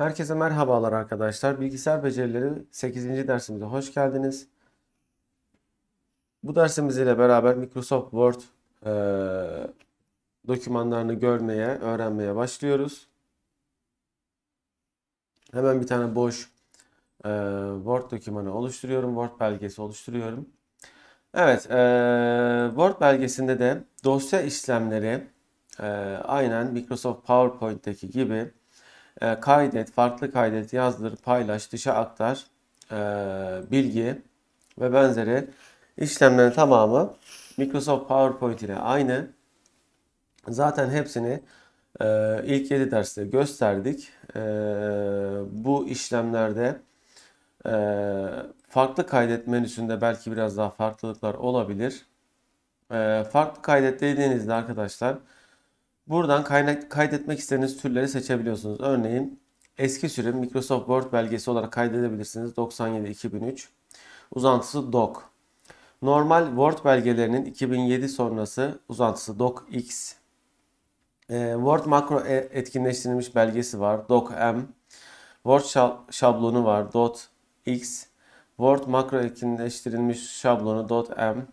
Herkese merhabalar arkadaşlar. Bilgisayar becerileri 8. dersimize hoş geldiniz. Bu dersimiz ile beraber Microsoft Word e, dokümanlarını görmeye, öğrenmeye başlıyoruz. Hemen bir tane boş e, Word dokümanı oluşturuyorum. Word belgesi oluşturuyorum. Evet, e, Word belgesinde de dosya işlemleri e, aynen Microsoft PowerPoint'teki gibi e, kaydet, farklı kaydet, yazdır, paylaş, dışa aktar, e, bilgi ve benzeri işlemlerin tamamı Microsoft PowerPoint ile aynı. Zaten hepsini e, ilk 7 derste gösterdik. E, bu işlemlerde e, farklı kaydet menüsünde belki biraz daha farklılıklar olabilir. E, farklı kaydet dediğinizde arkadaşlar Buradan kaynak, kaydetmek istediğiniz türleri seçebiliyorsunuz. Örneğin eski sürüm Microsoft Word belgesi olarak kaydedebilirsiniz. 97-2003. Uzantısı DOC. Normal Word belgelerinin 2007 sonrası uzantısı DOCX. Ee, Word makro e, etkinleştirilmiş belgesi var. DOCM. Word şablonu var. .x. Word makro etkinleştirilmiş şablonu .m.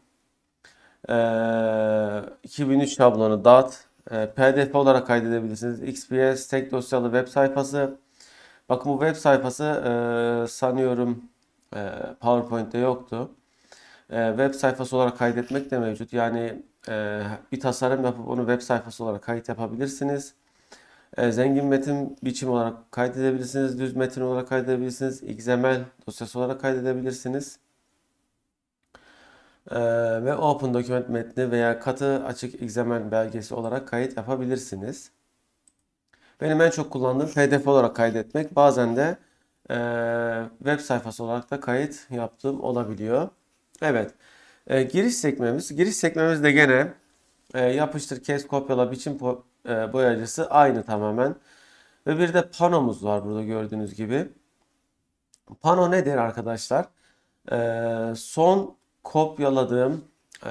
2003 ee, şablonu .dot ee, PDF olarak kaydedebilirsiniz. XPS tek dosyalı web sayfası. Bakın bu web sayfası e, sanıyorum e, PowerPoint'te yoktu. E, web sayfası olarak kaydetmek de mevcut. Yani e, bir tasarım yapıp onu web sayfası olarak kayıt yapabilirsiniz. E, zengin metin biçimi olarak kaydedebilirsiniz. Düz metin olarak kaydedebilirsiniz. XML dosyası olarak kaydedebilirsiniz. Ee, ve Open Document metni veya katı açık XML belgesi olarak kayıt yapabilirsiniz. Benim en çok kullandığım PDF olarak kaydetmek. Bazen de e, web sayfası olarak da kayıt yaptığım olabiliyor. Evet. E, giriş sekmemiz. Giriş sekmemiz de gene e, yapıştır, kes, kopyala, biçim e, boyacısı aynı tamamen. Ve bir de panomuz var burada gördüğünüz gibi. Pano nedir arkadaşlar? E, son kopyaladığım e,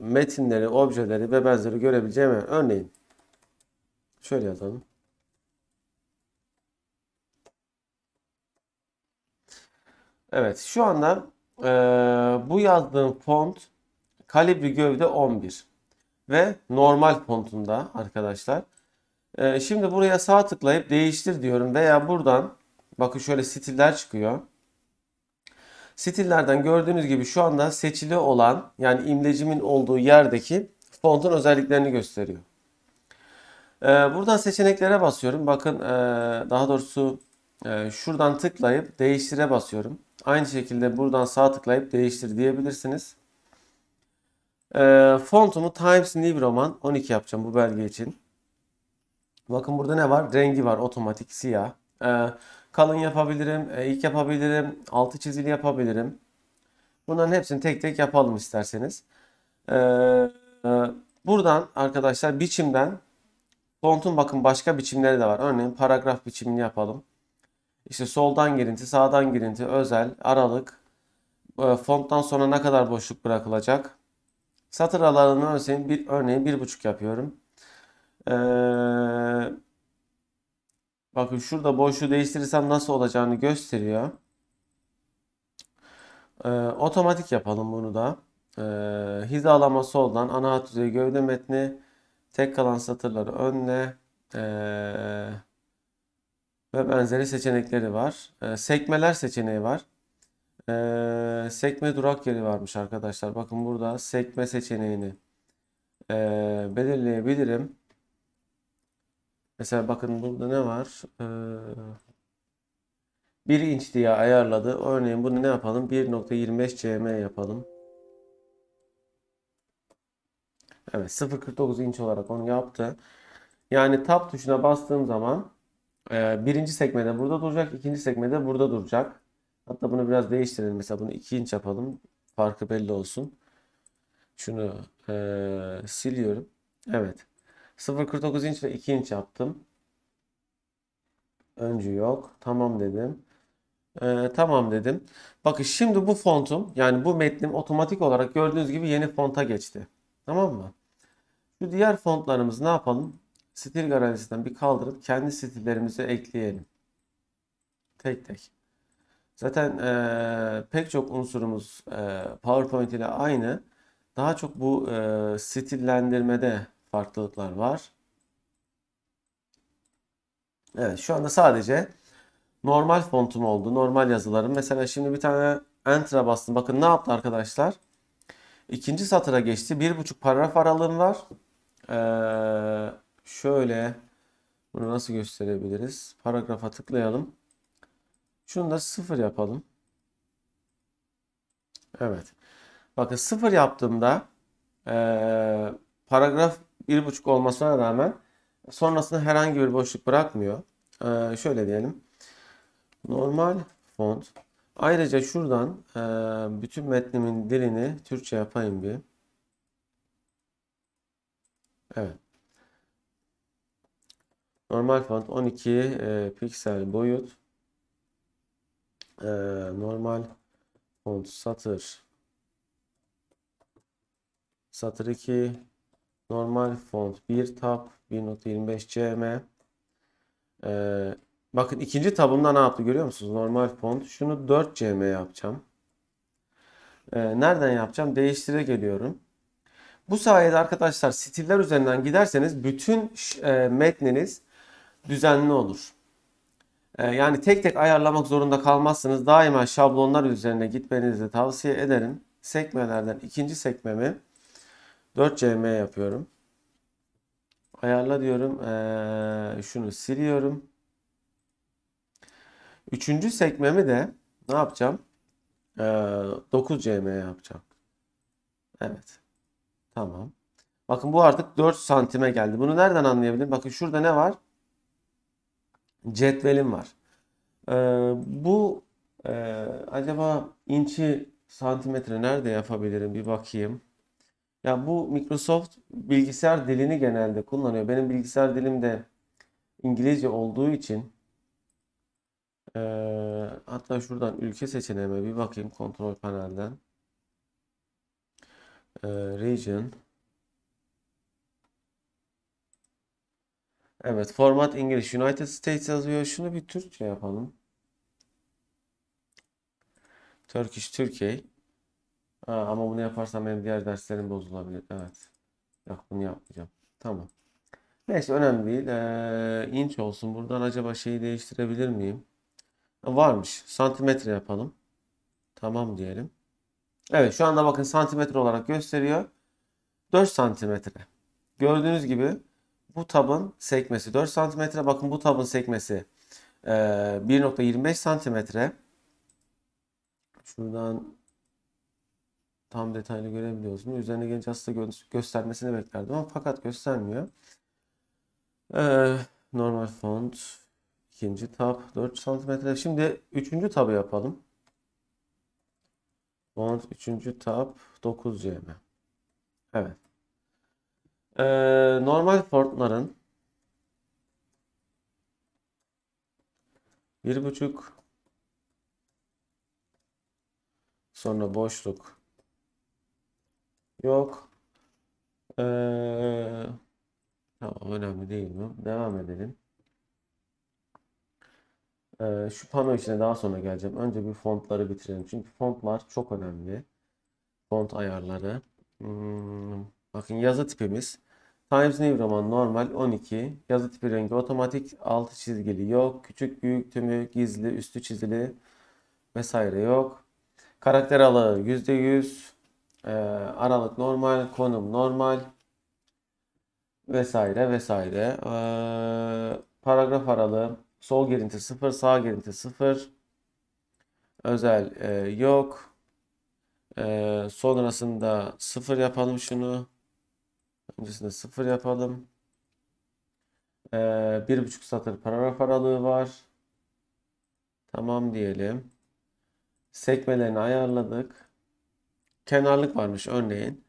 metinleri, objeleri ve benzeri görebileceğim. Örneğin şöyle yazalım. Evet şu anda e, bu yazdığım font kalibri gövde 11 ve normal fontunda arkadaşlar. E, şimdi buraya sağ tıklayıp değiştir diyorum veya buradan bakın şöyle stiller çıkıyor. Stillerden gördüğünüz gibi şu anda seçili olan yani imlecimin olduğu yerdeki fontun özelliklerini gösteriyor. Ee, buradan seçeneklere basıyorum. Bakın e, daha doğrusu e, şuradan tıklayıp değiştire basıyorum. Aynı şekilde buradan sağ tıklayıp değiştir diyebilirsiniz. Ee, fontumu Times New Roman 12 yapacağım bu belge için. Bakın burada ne var? Rengi var otomatik siyah. E, kalın yapabilirim, e, ilk yapabilirim, altı çizili yapabilirim. Bunların hepsini tek tek yapalım isterseniz. E, e, buradan arkadaşlar biçimden fontun bakın başka biçimleri de var. Örneğin paragraf biçimini yapalım. İşte soldan girinti, sağdan girinti, özel, aralık, fonttan sonra ne kadar boşluk bırakılacak. Satır alanını örneğin bir, örneğin bir buçuk yapıyorum. Ee, Bakın şurada boşluğu değiştirirsem nasıl olacağını gösteriyor. Ee, otomatik yapalım bunu da. Ee, hizalama soldan ana hat düzey gövde metni tek kalan satırları önle ee, ve benzeri seçenekleri var. Ee, sekmeler seçeneği var. Ee, sekme durak yeri varmış arkadaşlar. Bakın burada sekme seçeneğini e, belirleyebilirim. Mesela bakın burada ne var? Ee, 1 inç diye ayarladı. Örneğin bunu ne yapalım? 1.25 cm yapalım. Evet 0.49 inç olarak onu yaptı. Yani tab tuşuna bastığım zaman e, birinci sekmede burada duracak. ikinci sekmede burada duracak. Hatta bunu biraz değiştirelim. Mesela bunu 2 inç yapalım. Farkı belli olsun. Şunu e, siliyorum. Evet. 0.49 inç ve 2 inç yaptım. Öncü yok. Tamam dedim. Ee, tamam dedim. Bakın şimdi bu fontum yani bu metnim otomatik olarak gördüğünüz gibi yeni fonta geçti. Tamam mı? Şu diğer fontlarımızı ne yapalım? Stil garantisinden bir kaldırıp kendi stillerimizi ekleyelim. Tek tek. Zaten e, pek çok unsurumuz e, PowerPoint ile aynı. Daha çok bu e, stillendirmede farklılıklar var. Evet şu anda sadece normal fontum oldu. Normal yazılarım. Mesela şimdi bir tane enter'a bastım. Bakın ne yaptı arkadaşlar? İkinci satıra geçti. Bir buçuk paragraf aralığım var. Ee, şöyle bunu nasıl gösterebiliriz? Paragrafa tıklayalım. Şunu da sıfır yapalım. Evet. Bakın sıfır yaptığımda e, paragraf 1.5 olmasına rağmen sonrasında herhangi bir boşluk bırakmıyor. Ee, şöyle diyelim. Normal font. Ayrıca şuradan e, bütün metnimin dilini Türkçe yapayım bir. Evet. Normal font 12 e, piksel boyut. E, normal font satır. Satır 2 Normal font 1 tab 1.25 cm. Ee, bakın ikinci tabımda ne yaptı görüyor musunuz? Normal font. Şunu 4 cm yapacağım. Ee, nereden yapacağım? Değiştire geliyorum. Bu sayede arkadaşlar stiller üzerinden giderseniz bütün e, metniniz düzenli olur. E, yani tek tek ayarlamak zorunda kalmazsınız. Daima şablonlar üzerine gitmenizi tavsiye ederim. Sekmelerden ikinci sekmemi 4cm yapıyorum. Ayarla diyorum. Ee, şunu siliyorum. Üçüncü sekmemi de ne yapacağım? Ee, 9cm yapacağım. Evet. Tamam. Bakın bu artık 4 santime geldi. Bunu nereden anlayabilirim? Bakın şurada ne var? Cetvelim var. Ee, bu e, acaba inci santimetre nerede yapabilirim? Bir bakayım. Ya bu Microsoft bilgisayar dilini genelde kullanıyor. Benim bilgisayar dilim de İngilizce olduğu için e, hatta şuradan ülke seçeneğime bir bakayım kontrol panelden. E, region. Evet format İngiliz United States yazıyor. Şunu bir Türkçe yapalım. Turkish Türkiye. Ha, ama bunu yaparsam benim diğer derslerim bozulabilir. Evet. Yok bunu yapmayacağım. Tamam. Neyse önemli değil. Ee, inç olsun. Buradan acaba şeyi değiştirebilir miyim? Varmış. Santimetre yapalım. Tamam diyelim. Evet şu anda bakın santimetre olarak gösteriyor. 4 santimetre. Gördüğünüz gibi bu tabın sekmesi 4 santimetre. Bakın bu tabın sekmesi 1.25 ee, santimetre. Şuradan tam detaylı görebiliyoruz mu? Üzerine genç hasta gö göstermesini beklerdim ama fakat göstermiyor. Ee, normal font, ikinci tab 4 cm. Şimdi üçüncü tabı yapalım. Font üçüncü tab 9 cm. Evet. Ee, normal fontların 1.5 sonra boşluk Yok. Ee, tamam önemli değil bu. Devam edelim. Ee, şu pano işine daha sonra geleceğim. Önce bir fontları bitirelim. Çünkü fontlar çok önemli. Font ayarları. Hmm, bakın yazı tipimiz. Times New Roman normal 12. Yazı tipi rengi otomatik. Altı çizgili yok. Küçük büyük tümü gizli üstü çizili vesaire yok. Karakter alanı %100. Ee, aralık normal, konum normal vesaire vesaire. Ee, paragraf aralığı sol gerinti 0, sağ gerinti 0. Özel e, yok. Ee, sonrasında 0 yapalım şunu. Öncesinde 0 yapalım. bir buçuk satır paragraf aralığı var. Tamam diyelim. Sekmelerini ayarladık kenarlık varmış örneğin.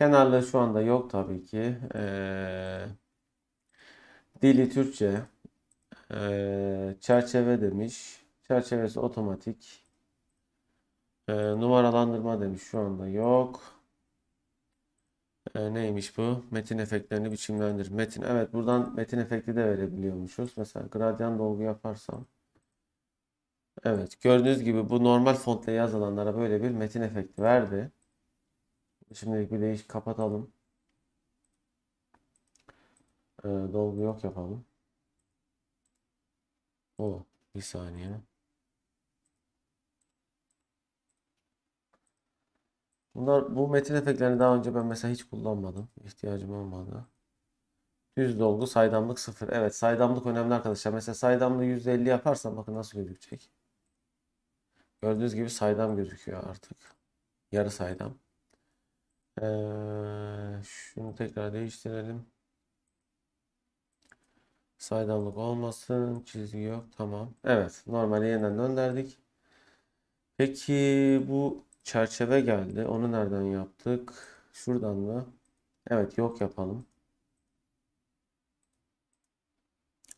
Kenarlığı şu anda yok tabii ki. Ee, dili Türkçe. Ee, çerçeve demiş. Çerçevesi otomatik. Ee, numaralandırma demiş şu anda yok. Ee, neymiş bu? Metin efektlerini biçimlendir. Metin evet buradan metin efekti de verebiliyormuşuz. Mesela gradyan dolgu yaparsam. Evet gördüğünüz gibi bu normal fontla yazılanlara böyle bir metin efekti verdi. Şimdilik bir değiş kapatalım. Ee, dolgu yok yapalım. O oh, bir saniye. Bunlar bu metin efektlerini daha önce ben mesela hiç kullanmadım. İhtiyacım olmadı. Düz dolgu saydamlık sıfır. Evet saydamlık önemli arkadaşlar. Mesela saydamlığı %50 yaparsam bakın nasıl gözükecek. Gördüğünüz gibi saydam gözüküyor artık. Yarı saydam. Ee, şunu tekrar değiştirelim. Saydamlık olmasın. Çizgi yok. Tamam. Evet. normali yeniden döndürdük. Peki bu çerçeve geldi. Onu nereden yaptık? Şuradan mı? Evet. Yok yapalım.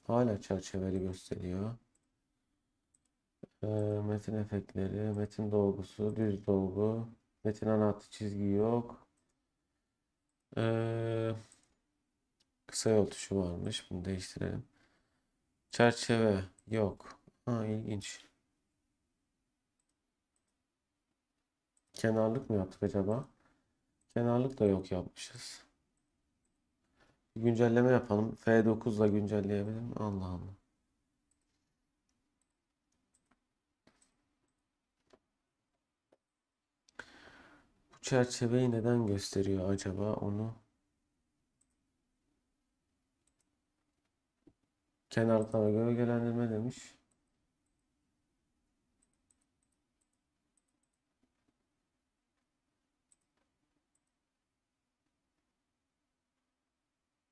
Hala çerçeveli gösteriyor. Ee, metin efektleri, metin dolgusu, düz dolgu, metin anahtı çizgi yok. Ee, kısa yol tuşu varmış. Bunu değiştirelim. Çerçeve yok. Ha ilginç. Kenarlık mı yaptık acaba? Kenarlık da yok yapmışız. Bir güncelleme yapalım. F9 ile güncelleyebilirim. Allah Allah. çerçeveyi neden gösteriyor acaba onu? Kenarlara gölgelendirme demiş.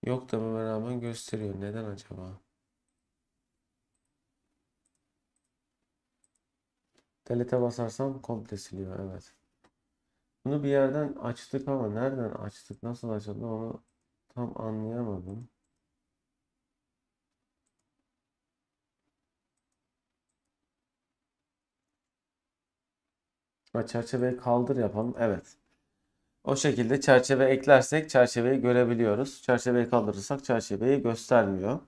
Yok dememe rağmen gösteriyor. Neden acaba? Delete basarsam komple siliyor. Evet. Bunu bir yerden açtık ama nereden açtık, nasıl açıldı onu tam anlayamadım. Çerçeveyi kaldır yapalım. Evet. O şekilde çerçeve eklersek çerçeveyi görebiliyoruz. Çerçeveyi kaldırırsak çerçeveyi göstermiyor.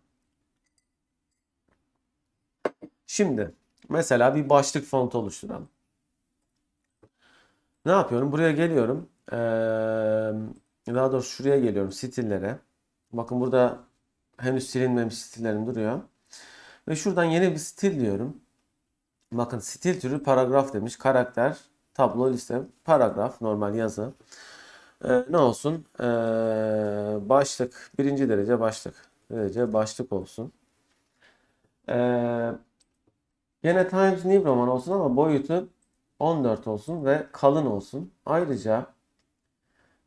Şimdi mesela bir başlık fontu oluşturalım. Ne yapıyorum? Buraya geliyorum. Ee, daha doğrusu şuraya geliyorum stillere. Bakın burada henüz silinmemiş stillerim duruyor. Ve şuradan yeni bir stil diyorum. Bakın stil türü paragraf demiş. Karakter, tablo, liste, paragraf, normal yazı. Ee, ne olsun? Ee, başlık, birinci derece başlık. Derece başlık olsun. Ee, gene Times New Roman olsun ama boyutu 14 olsun ve kalın olsun. Ayrıca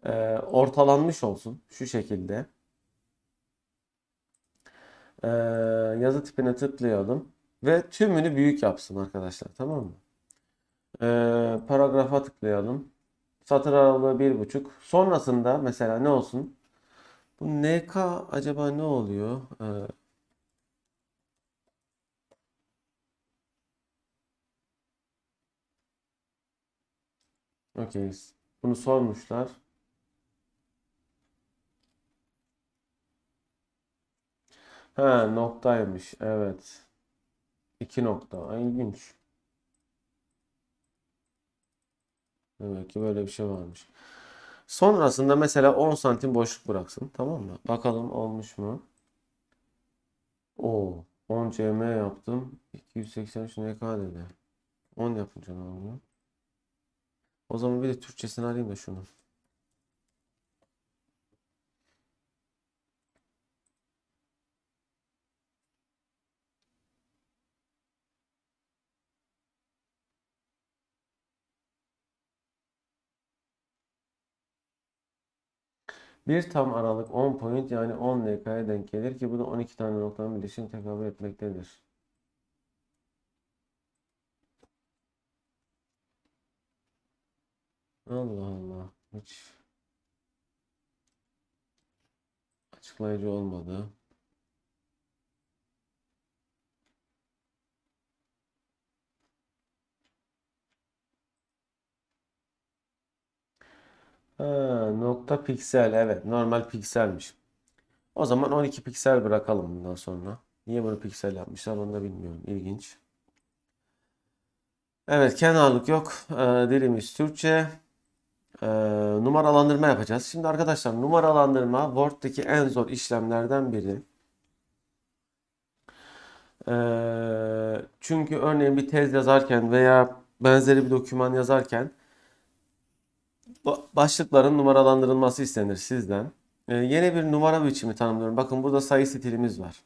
e, ortalanmış olsun şu şekilde. E, yazı tipine tıklayalım ve tümünü büyük yapsın arkadaşlar tamam mı? E, paragrafa tıklayalım. Satır aralığı bir buçuk Sonrasında mesela ne olsun? Bu NK acaba ne oluyor? E, Okeyiz. Bunu sormuşlar. Ha noktaymış. Evet. İki nokta. Ay, ilginç. Demek ki böyle bir şey varmış. Sonrasında mesela 10 santim boşluk bıraksın. Tamam mı? Bakalım olmuş mu? O 10 cm yaptım. 283 ne kadar dedi. 10 yapınca ne oluyor? O zaman bir de Türkçesini alayım da şunu. Bir tam aralık 10 point yani 10 dakikaya denk gelir ki bu da 12 tane noktanın birleşimine tekabül etmektedir. Allah Allah. Hiç açıklayıcı olmadı. Ha, nokta piksel evet normal pikselmiş. O zaman 12 piksel bırakalım bundan sonra. Niye bunu piksel yapmışlar onu da bilmiyorum. İlginç. Evet kenarlık yok. Ee, dilimiz Türkçe e, numaralandırma yapacağız. Şimdi arkadaşlar numaralandırma Word'deki en zor işlemlerden biri. E, çünkü örneğin bir tez yazarken veya benzeri bir doküman yazarken başlıkların numaralandırılması istenir sizden. E, yeni bir numara biçimi tanımlıyorum. Bakın burada sayı stilimiz var.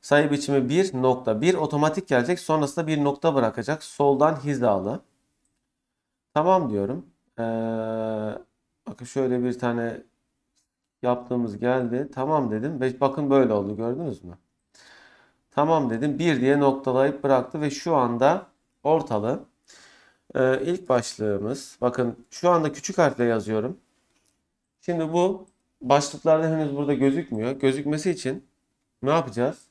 Sayı biçimi 1 nokta. 1 otomatik gelecek. Sonrasında bir nokta bırakacak. Soldan hizalı. Tamam diyorum. Ee, bakın şöyle bir tane yaptığımız geldi. Tamam dedim. Ve bakın böyle oldu gördünüz mü? Tamam dedim. Bir diye noktalayıp bıraktı ve şu anda ortalı. Ee, ilk başlığımız bakın şu anda küçük harfle yazıyorum. Şimdi bu başlıklarda henüz burada gözükmüyor. Gözükmesi için ne yapacağız?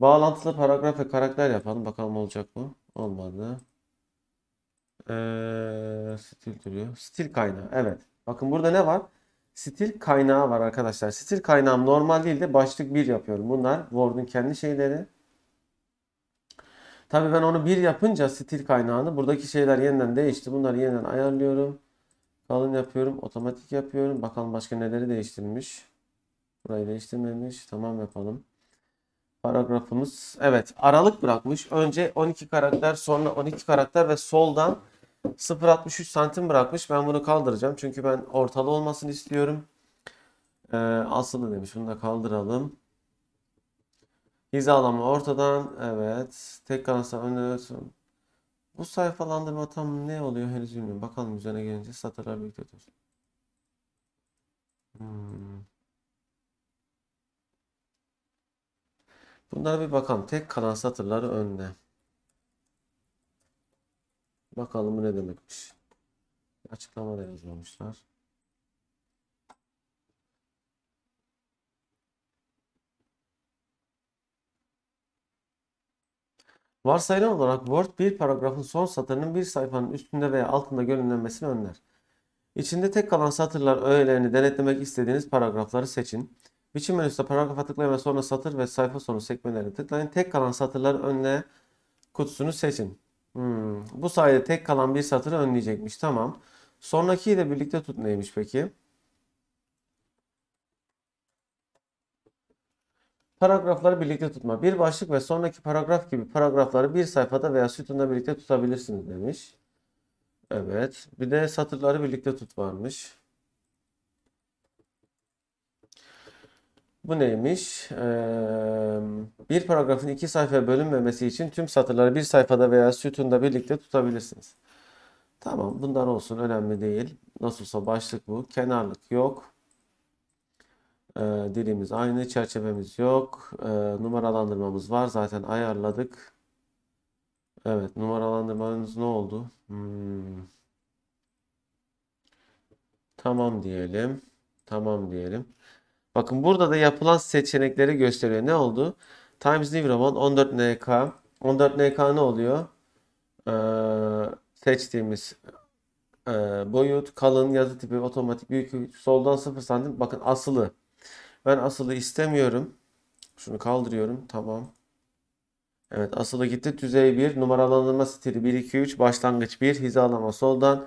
Bağlantılı paragraf ve karakter yapalım. Bakalım olacak mı? Olmadı. Ee, stil türü. Stil kaynağı. Evet. Bakın burada ne var? Stil kaynağı var arkadaşlar. Stil kaynağım normal değil de başlık 1 yapıyorum. Bunlar Word'un kendi şeyleri. Tabii ben onu 1 yapınca stil kaynağını buradaki şeyler yeniden değişti. Bunları yeniden ayarlıyorum. Kalın yapıyorum. Otomatik yapıyorum. Bakalım başka neleri değiştirmiş. Burayı değiştirmemiş. Tamam yapalım. Paragrafımız. Evet aralık bırakmış. Önce 12 karakter sonra 12 karakter ve soldan 0.63 santim bırakmış. Ben bunu kaldıracağım. Çünkü ben ortalı olmasını istiyorum. Ee, asılı demiş. Bunu da kaldıralım. Hizalama ortadan. Evet. Tek kanalsa önde Bu sayfalandırma tam ne oluyor henüz bilmiyorum. Bakalım üzerine gelince satırlar birlikte dursun. Hmm. Bunlara bir bakalım. Tek kalan satırları önde. Bakalım bu ne demekmiş. Açıklamada yazmamışlar. Varsayılan olarak Word bir paragrafın son satırının bir sayfanın üstünde veya altında görünmesini önler. İçinde tek kalan satırlar öğelerini denetlemek istediğiniz paragrafları seçin. Biçim menüsünde paragrafa tıklayın ve sonra satır ve sayfa sonu sekmelerine tıklayın. Tek kalan satırlar önüne kutusunu seçin. Hmm. Bu sayede tek kalan bir satırı önleyecekmiş. Tamam. Sonrakiyi de birlikte tut neymiş peki? Paragrafları birlikte tutma. Bir başlık ve sonraki paragraf gibi paragrafları bir sayfada veya sütunda birlikte tutabilirsiniz demiş. Evet. Bir de satırları birlikte tut varmış. Bu neymiş? Ee, bir paragrafın iki sayfa bölünmemesi için tüm satırları bir sayfada veya sütunda birlikte tutabilirsiniz. Tamam bunlar olsun önemli değil. Nasılsa başlık bu. Kenarlık yok. Ee, dilimiz aynı. Çerçevemiz yok. Ee, numaralandırmamız var. Zaten ayarladık. Evet numaralandırmanız ne oldu? Hmm. Tamam diyelim. Tamam diyelim. Bakın burada da yapılan seçenekleri gösteriyor. Ne oldu? Times New Roman 14NK. 14NK ne oluyor? Ee, seçtiğimiz e, boyut, kalın, yazı tipi, otomatik, büyük, soldan 0 santim. Bakın asılı. Ben asılı istemiyorum. Şunu kaldırıyorum. Tamam. Evet asılı gitti. Düzey 1, numaralandırma stili 1, 2, 3, başlangıç 1, hizalama soldan.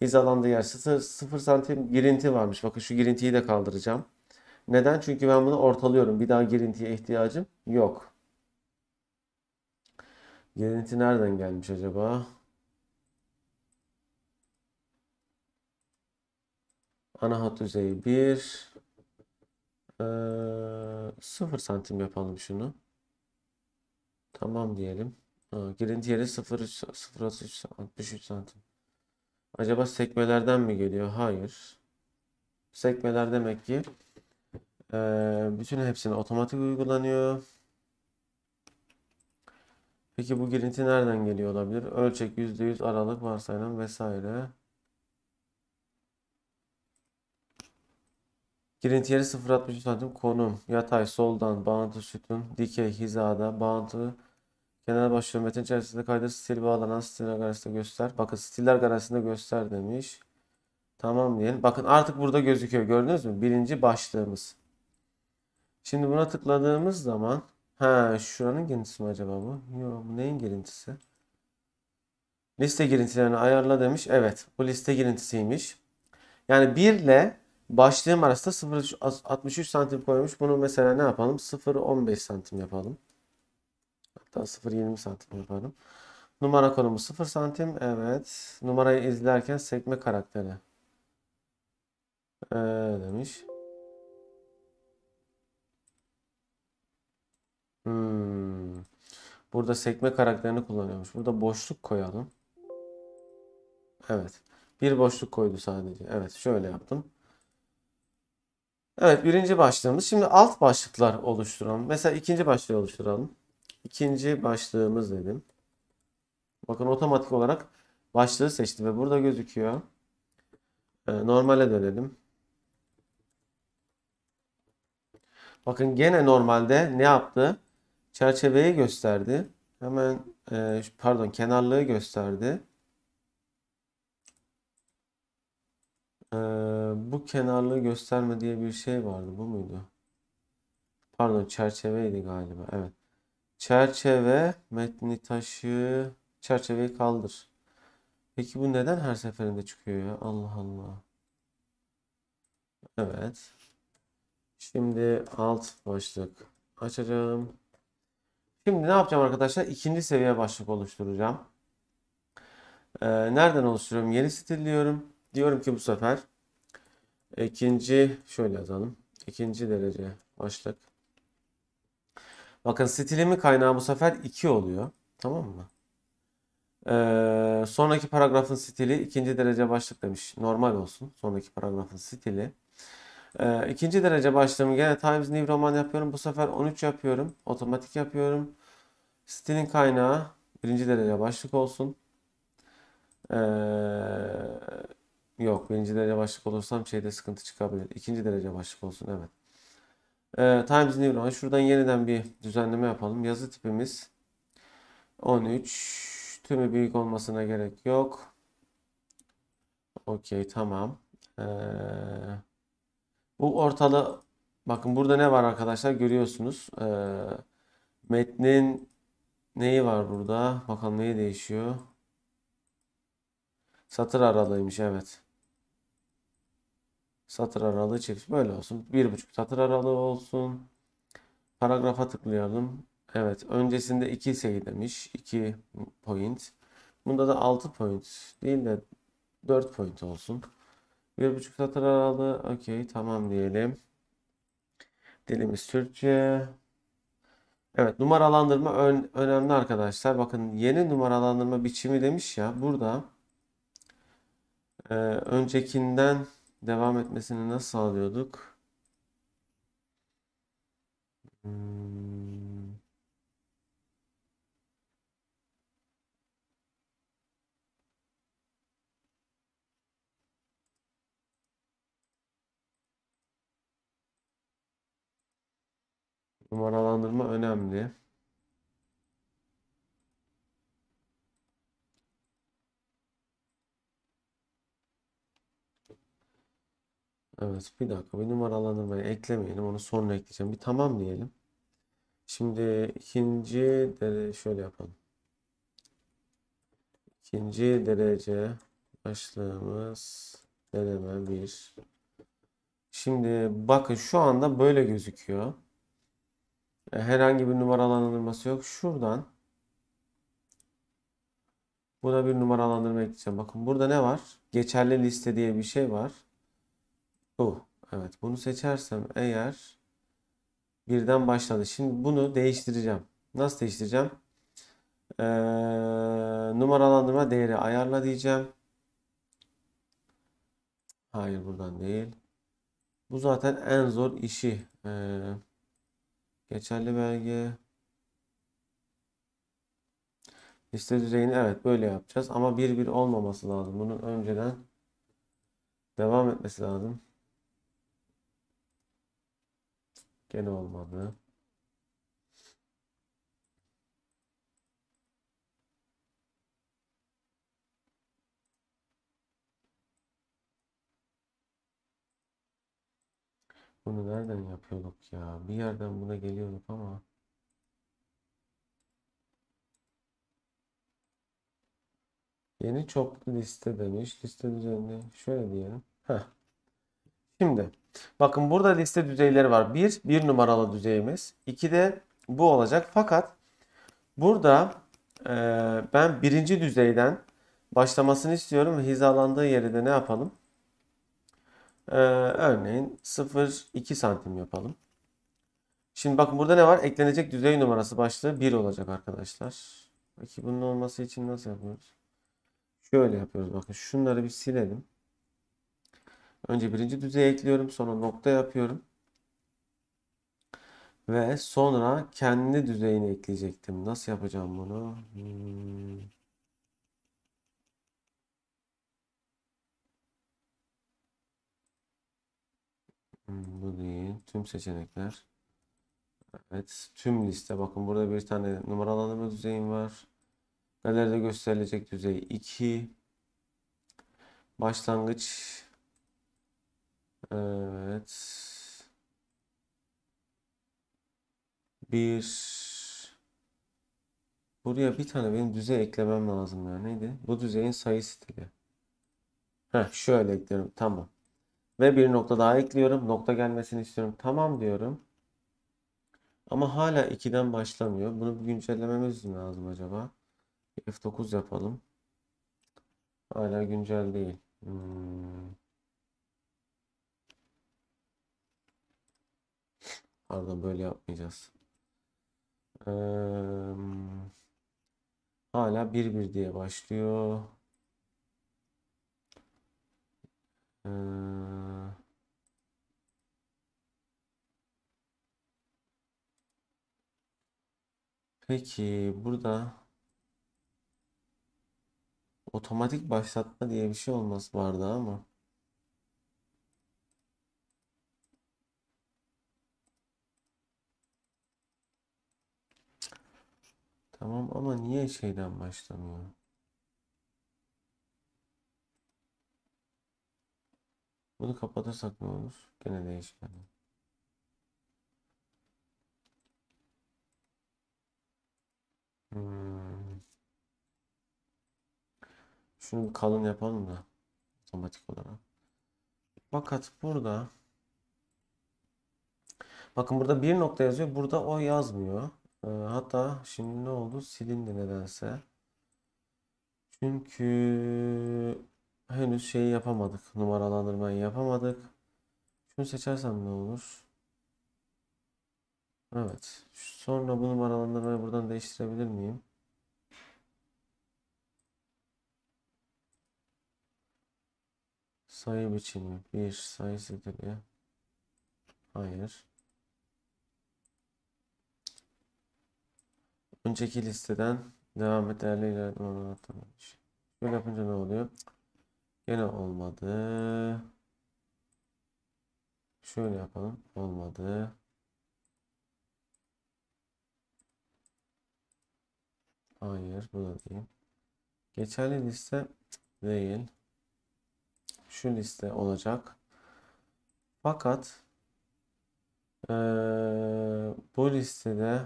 Hizalandığı yer 0, 0 santim girinti varmış. Bakın şu girintiyi de kaldıracağım. Neden? Çünkü ben bunu ortalıyorum. Bir daha girintiye ihtiyacım yok. Girinti nereden gelmiş acaba? Ana hat düzeyi 1. Ee, 0 santim yapalım şunu. Tamam diyelim. Ha, girinti yeri 0.63 santim. Acaba sekmelerden mi geliyor? Hayır. Sekmeler demek ki ee, bütün hepsini otomatik uygulanıyor. Peki bu girinti nereden geliyor olabilir? Ölçek %100 aralık varsayılan vesaire. Girinti yeri 0.63 santim konum. Yatay, soldan, bağıntı, sütun, dikey, hizada, bağıntı, kenar başlığı metin içerisinde kaydır stil bağlanan stiller garasında göster. Bakın stiller garasında göster demiş. Tamam diyelim. Bakın artık burada gözüküyor. Gördünüz mü? Birinci başlığımız. Şimdi buna tıkladığımız zaman ha şuranın girintisi mi acaba bu? Yok bu neyin girintisi? Liste girintilerini ayarla demiş. Evet bu liste girintisiymiş. Yani 1 ile başlığım arasında 0, 63 santim koymuş. Bunu mesela ne yapalım? 0.15 santim yapalım. Hatta 0.20 santim yapalım. Numara konumu 0 santim. Evet. Numarayı izlerken sekme karakteri. Ee, demiş. Hmm. Burada sekme karakterini kullanıyormuş. Burada boşluk koyalım. Evet. Bir boşluk koydu sadece. Evet şöyle yaptım. Evet birinci başlığımız. Şimdi alt başlıklar oluşturalım. Mesela ikinci başlığı oluşturalım. İkinci başlığımız dedim. Bakın otomatik olarak başlığı seçti ve burada gözüküyor. Ee, normale dönelim. Bakın gene normalde ne yaptı? çerçeveyi gösterdi. Hemen e, pardon kenarlığı gösterdi. E, bu kenarlığı gösterme diye bir şey vardı. Bu muydu? Pardon çerçeveydi galiba. Evet. Çerçeve metni taşı çerçeveyi kaldır. Peki bu neden her seferinde çıkıyor ya? Allah Allah. Evet. Şimdi alt başlık açacağım. Şimdi ne yapacağım arkadaşlar? İkinci seviye başlık oluşturacağım. Ee, nereden oluşturuyorum? Yeni stilliyorum. diyorum. Diyorum ki bu sefer ikinci şöyle yazalım. İkinci derece başlık. Bakın stilimin kaynağı bu sefer 2 oluyor. Tamam mı? Ee, sonraki paragrafın stili ikinci derece başlık demiş. Normal olsun. Sonraki paragrafın stili. Ee, ikinci derece başlığım gene Times New Roman yapıyorum. Bu sefer 13 yapıyorum. Otomatik yapıyorum. Sitenin kaynağı birinci derece başlık olsun. Ee, yok birinci derece başlık olursam şeyde sıkıntı çıkabilir. İkinci derece başlık olsun evet. Ee, Times New Roman. Şuradan yeniden bir düzenleme yapalım. Yazı tipimiz 13. Tümü büyük olmasına gerek yok. Okey tamam. Eee bu ortalı bakın burada ne var arkadaşlar görüyorsunuz. Ee, metnin neyi var burada? Bakalım neyi değişiyor? Satır aralığıymış evet. Satır aralığı çift böyle olsun. Bir buçuk satır aralığı olsun. Paragrafa tıklayalım. Evet öncesinde 2 sayı şey demiş. 2 point. Bunda da 6 point değil de 4 point olsun. Bir buçuk satır aralı, Okey tamam diyelim. Dilimiz Türkçe. Evet numaralandırma ön, önemli arkadaşlar. Bakın yeni numaralandırma biçimi demiş ya. Burada e, öncekinden devam etmesini nasıl sağlıyorduk? Hmm. Numaralandırma önemli. Evet bir dakika bir numaralandırmayı eklemeyelim onu sonra ekleyeceğim. Bir tamam diyelim. Şimdi ikinci derece şöyle yapalım. İkinci derece başlığımız deneme 1. Şimdi bakın şu anda böyle gözüküyor. E, herhangi bir numaralandırması yok. Şuradan buna bir numaralandırma ekleyeceğim. Bakın burada ne var? Geçerli liste diye bir şey var. Bu. Evet bunu seçersem eğer birden başladı. Şimdi bunu değiştireceğim. Nasıl değiştireceğim? Ee, numaralandırma değeri ayarla diyeceğim. Hayır buradan değil. Bu zaten en zor işi. Ee, Geçerli belge. Liste düzeyini evet böyle yapacağız. Ama bir bir olmaması lazım. Bunun önceden devam etmesi lazım. Gene olmadı. Bunu nereden yapıyorduk ya? Bir yerden buna geliyorduk ama. Yeni çoklu liste demiş. Liste düzenli. Şöyle diyelim. Heh. Şimdi bakın burada liste düzeyleri var. Bir, bir numaralı düzeyimiz. İki de bu olacak. Fakat burada e, ben birinci düzeyden başlamasını istiyorum hizalandığı yeri de ne yapalım? Ee, örneğin 0,2 santim yapalım. Şimdi bakın burada ne var? Eklenecek düzey numarası başlığı 1 olacak arkadaşlar. Peki bunun olması için nasıl yapıyoruz? Şöyle yapıyoruz bakın. Şunları bir silelim. Önce birinci düzey ekliyorum. Sonra nokta yapıyorum. Ve sonra kendi düzeyini ekleyecektim. Nasıl yapacağım bunu? Hmm. Bu değil. Tüm seçenekler. Evet. Tüm liste. Bakın burada bir tane numaralandırma düzeyim var. Galeride gösterilecek düzey 2. Başlangıç. Evet. 1. Buraya bir tane benim düzey eklemem lazım ya. Neydi? Bu düzeyin sayı stili. Heh şöyle eklerim. Tamam. Ve bir nokta daha ekliyorum. Nokta gelmesini istiyorum. Tamam diyorum. Ama hala 2'den başlamıyor. Bunu bir güncellememiz mi lazım acaba? F9 yapalım. Hala güncel değil. Hmm. Pardon böyle yapmayacağız. Ee, hala 1-1 diye başlıyor. Ee, peki burada otomatik başlatma diye bir şey olması vardı ama. Tamam ama niye şeyden başlamıyor? Bunu kapatırsak ne olur? Gene değişken. Hmm. Şunu kalın yapalım da otomatik olarak. Fakat burada bakın burada bir nokta yazıyor. Burada o yazmıyor. Ee, hatta şimdi ne oldu? Silindi nedense. Çünkü henüz şeyi yapamadık. Numaralandırmayı yapamadık. Şunu seçersem ne olur? Evet. Sonra bu numaralandırmayı buradan değiştirebilir miyim? Sayı biçimi. Bir sayı stili. Hayır. Önceki listeden devam et değerli ilerleme anlatılmış. Böyle yapınca ne oluyor? Yine olmadı. Şöyle yapalım. Olmadı. Hayır. Bu da değil. Geçerli liste değil. Şu liste olacak. Fakat ee, bu listede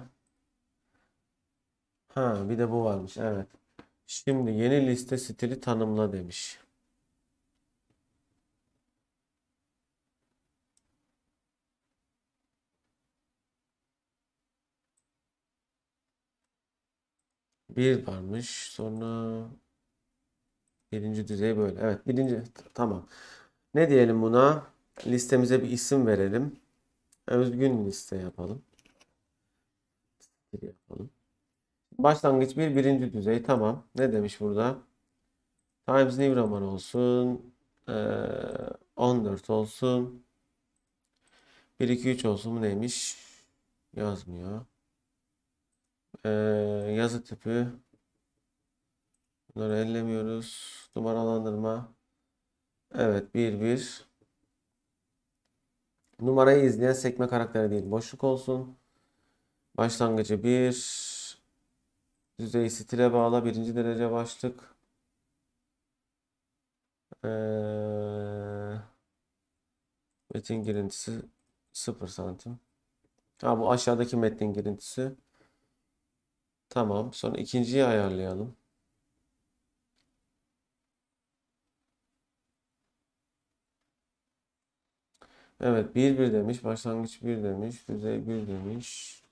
ha bir de bu varmış. Evet. Şimdi yeni liste stili tanımla demiş. Bir varmış. Sonra birinci düzey böyle. Evet birinci tamam. Ne diyelim buna? Listemize bir isim verelim. Özgün liste yapalım. yapalım. Başlangıç bir birinci düzey. Tamam. Ne demiş burada? Times New Roman olsun. 14 olsun. 1, 2, 3 olsun. Bu neymiş? Yazmıyor. Ee, yazı tipi. Bunları ellemiyoruz. Numaralandırma. Evet 1 1. Numarayı izleyen sekme karakteri değil. Boşluk olsun. Başlangıcı 1. düzey stile bağla. Birinci derece başlık. Ee, metin girintisi 0 santim. Ha, bu aşağıdaki metnin girintisi. Tamam. Sonra ikinciyi ayarlayalım. Evet 1 1 demiş. Başlangıç 1 demiş. Düzey 1 demiş.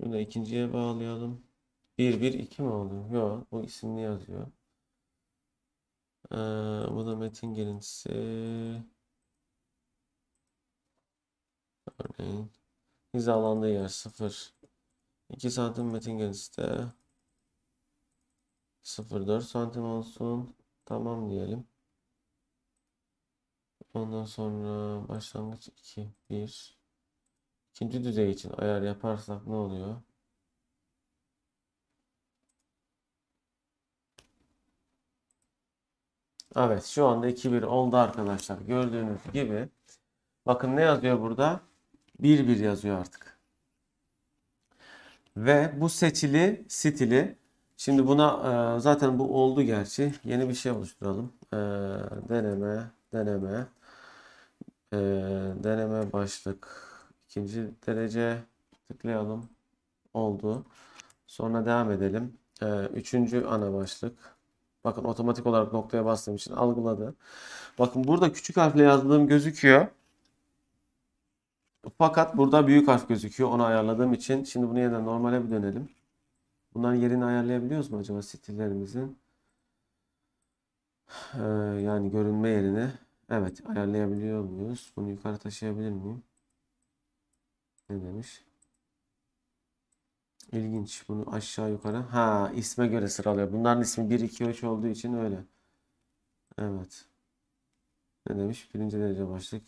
Bunu da ikinciye bağlayalım. 1 1 2 mi oldu? Yok. bu isimli yazıyor. Ee, bu da metin girintisi. Örneğin hizalandığı yer 0. 2 santim metin gerisi de 0.4 santim olsun. Tamam diyelim. Ondan sonra başlangıç 2, 1. İkinci düzey için ayar yaparsak ne oluyor? Evet şu anda 2-1 oldu arkadaşlar. Gördüğünüz gibi. Bakın ne yazıyor burada? 1-1 yazıyor artık. Ve bu seçili stili şimdi buna e, zaten bu oldu gerçi. Yeni bir şey oluşturalım. E, deneme deneme e, deneme başlık ikinci derece tıklayalım. Oldu. Sonra devam edelim. üçüncü ana başlık. Bakın otomatik olarak noktaya bastığım için algıladı. Bakın burada küçük harfle yazdığım gözüküyor. Fakat burada büyük harf gözüküyor. Onu ayarladığım için. Şimdi bunu yeniden normale bir dönelim. Bunların yerini ayarlayabiliyoruz mu acaba stillerimizin? Ee, yani görünme yerini. Evet ayarlayabiliyor muyuz? Bunu yukarı taşıyabilir miyim? Ne demiş? İlginç. Bunu aşağı yukarı. Ha isme göre sıralıyor. Bunların ismi 1, 2, 3 olduğu için öyle. Evet. Ne demiş? Birinci derece başlık.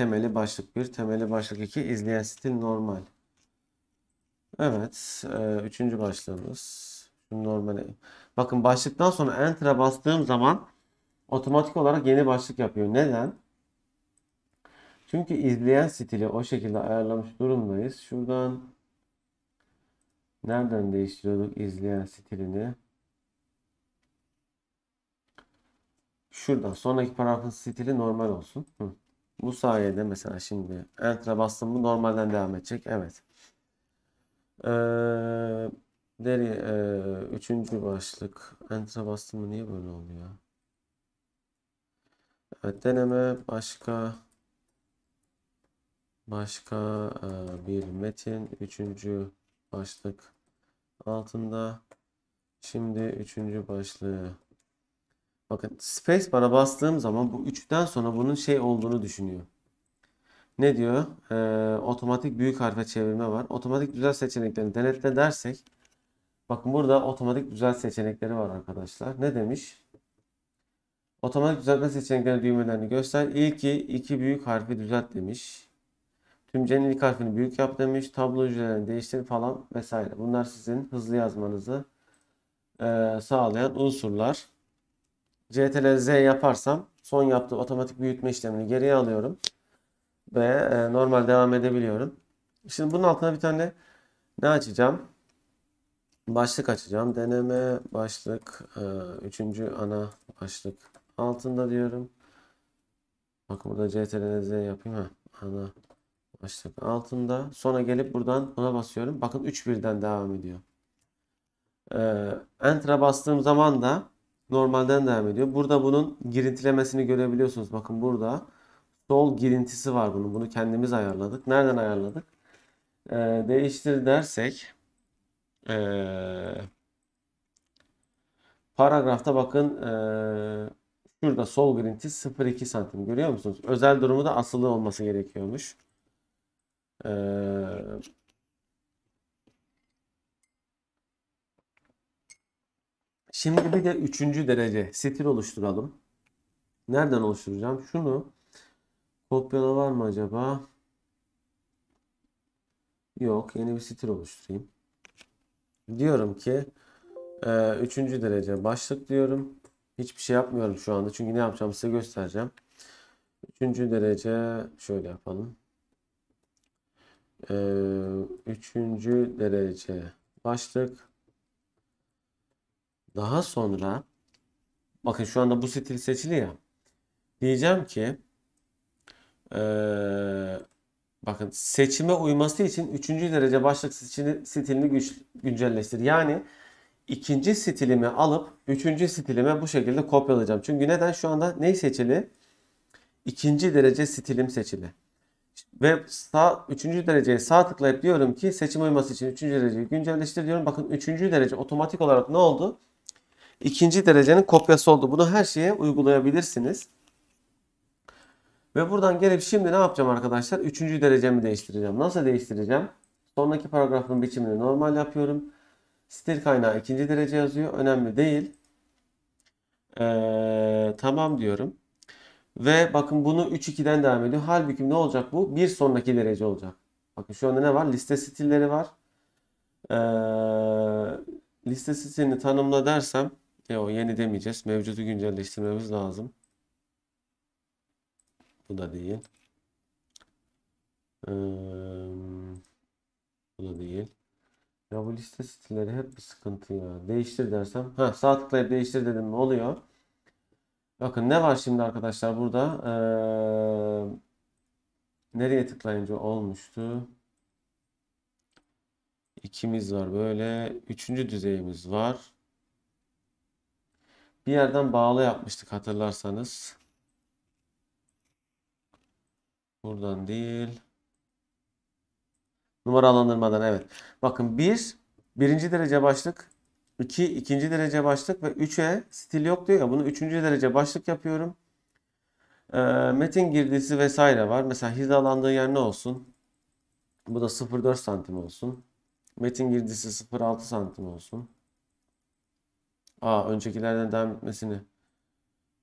Temeli başlık 1, temeli başlık 2, izleyen stil normal. Evet, e, üçüncü başlığımız. normali. Bakın başlıktan sonra Enter'a bastığım zaman otomatik olarak yeni başlık yapıyor. Neden? Çünkü izleyen stili o şekilde ayarlamış durumdayız. Şuradan nereden değiştiriyorduk izleyen stilini? Şuradan sonraki paragrafın stili normal olsun. Hı. Bu sayede mesela şimdi enter'a bastım bu normalden devam edecek. Evet. Ee, deri, e, üçüncü başlık. Enter'a bastım mı niye böyle oluyor? Evet deneme başka başka e, bir metin. Üçüncü başlık altında. Şimdi üçüncü başlığı Bakın spacebar'a bastığım zaman bu 3'ten sonra bunun şey olduğunu düşünüyor. Ne diyor? Ee, otomatik büyük harfe çevirme var. Otomatik düzel seçeneklerini denetle dersek bakın burada otomatik düzel seçenekleri var arkadaşlar. Ne demiş? Otomatik düzeltme seçenekleri düğmelerini göster. İlki iki büyük harfi düzelt demiş. Tümcenin ilk harfini büyük yap demiş. Tablo hücrelerini değiştir falan vesaire. Bunlar sizin hızlı yazmanızı e, sağlayan unsurlar. CTRL Z yaparsam son yaptığı otomatik büyütme işlemini geriye alıyorum. Ve e, normal devam edebiliyorum. Şimdi bunun altına bir tane ne açacağım? Başlık açacağım. Deneme başlık. E, üçüncü ana başlık altında diyorum. Bakın burada CTRL Z yapayım. ha Ana başlık altında. Sonra gelip buradan buna basıyorum. Bakın 3 birden devam ediyor. Ee, Enter'a bastığım zaman da normalden devam ediyor. Burada bunun girintilemesini görebiliyorsunuz. Bakın burada sol girintisi var bunun. Bunu kendimiz ayarladık. Nereden ayarladık? Ee, değiştir dersek ee, paragrafta bakın ee, şurada sol girinti 0,2 santim. Görüyor musunuz? Özel durumu da asılı olması gerekiyormuş. Ee, Şimdi bir de üçüncü derece stil oluşturalım. Nereden oluşturacağım? Şunu kopyala var mı acaba? Yok. Yeni bir stil oluşturayım. Diyorum ki e, üçüncü derece başlık diyorum. Hiçbir şey yapmıyorum şu anda. Çünkü ne yapacağımı size göstereceğim. Üçüncü derece şöyle yapalım. E, üçüncü derece başlık daha sonra bakın şu anda bu stil seçili ya. Diyeceğim ki ee, bakın seçime uyması için 3. derece başlık stilini, güç, güncelleştir. Yani ikinci stilimi alıp üçüncü stilime bu şekilde kopyalayacağım. Çünkü neden şu anda ne seçili? İkinci derece stilim seçili. Ve sağ, üçüncü dereceye sağ tıklayıp diyorum ki seçim uyması için üçüncü dereceyi güncelleştir diyorum. Bakın üçüncü derece otomatik olarak ne oldu? ikinci derecenin kopyası oldu. Bunu her şeye uygulayabilirsiniz. Ve buradan gelip şimdi ne yapacağım arkadaşlar? Üçüncü derecemi değiştireceğim. Nasıl değiştireceğim? Sonraki paragrafın biçimini normal yapıyorum. Stil kaynağı ikinci derece yazıyor. Önemli değil. Ee, tamam diyorum. Ve bakın bunu 3-2'den devam ediyor. Halbuki ne olacak bu? Bir sonraki derece olacak. Bakın şu anda ne var? Liste stilleri var. Ee, liste stilini tanımla dersem işte o yeni demeyeceğiz. Mevcudu güncelleştirmemiz lazım. Bu da değil. Ee, bu da değil. Ya bu liste stilleri hep bir sıkıntı ya. Değiştir dersem. Ha sağ tıklayıp değiştir dedim ne oluyor. Bakın ne var şimdi arkadaşlar burada. Ee, nereye tıklayınca olmuştu. İkimiz var böyle. Üçüncü düzeyimiz var. Bir yerden bağlı yapmıştık hatırlarsanız. Buradan değil. Numaralandırmadan evet. Bakın 1 bir, birinci derece başlık. 2 iki, ikinci derece başlık ve 3'e stil yok diyor ya bunu üçüncü derece başlık yapıyorum. E, metin girdisi vesaire var. Mesela hizalandığı yer ne olsun? Bu da 0.4 santim olsun. Metin girdisi 0.6 santim olsun. A. Öncekilerden devam etmesini.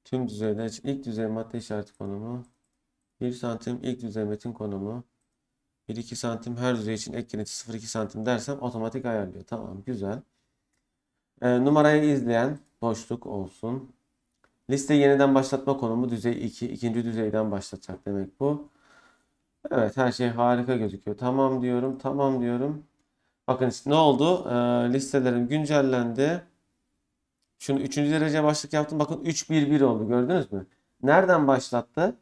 Tüm düzeyde ilk düzey madde işareti konumu. 1 santim ilk düzey metin konumu. 1-2 santim her düzey için ek geneti 0-2 santim dersem otomatik ayarlıyor. Tamam güzel. E, numarayı izleyen boşluk olsun. Liste yeniden başlatma konumu düzey 2. ikinci düzeyden başlatacak demek bu. Evet her şey harika gözüküyor. Tamam diyorum. Tamam diyorum. Bakın işte ne oldu? E, listelerim güncellendi. Şunu 3. derece başlık yaptım. Bakın 3 1 1 oldu gördünüz mü? Nereden başlattı?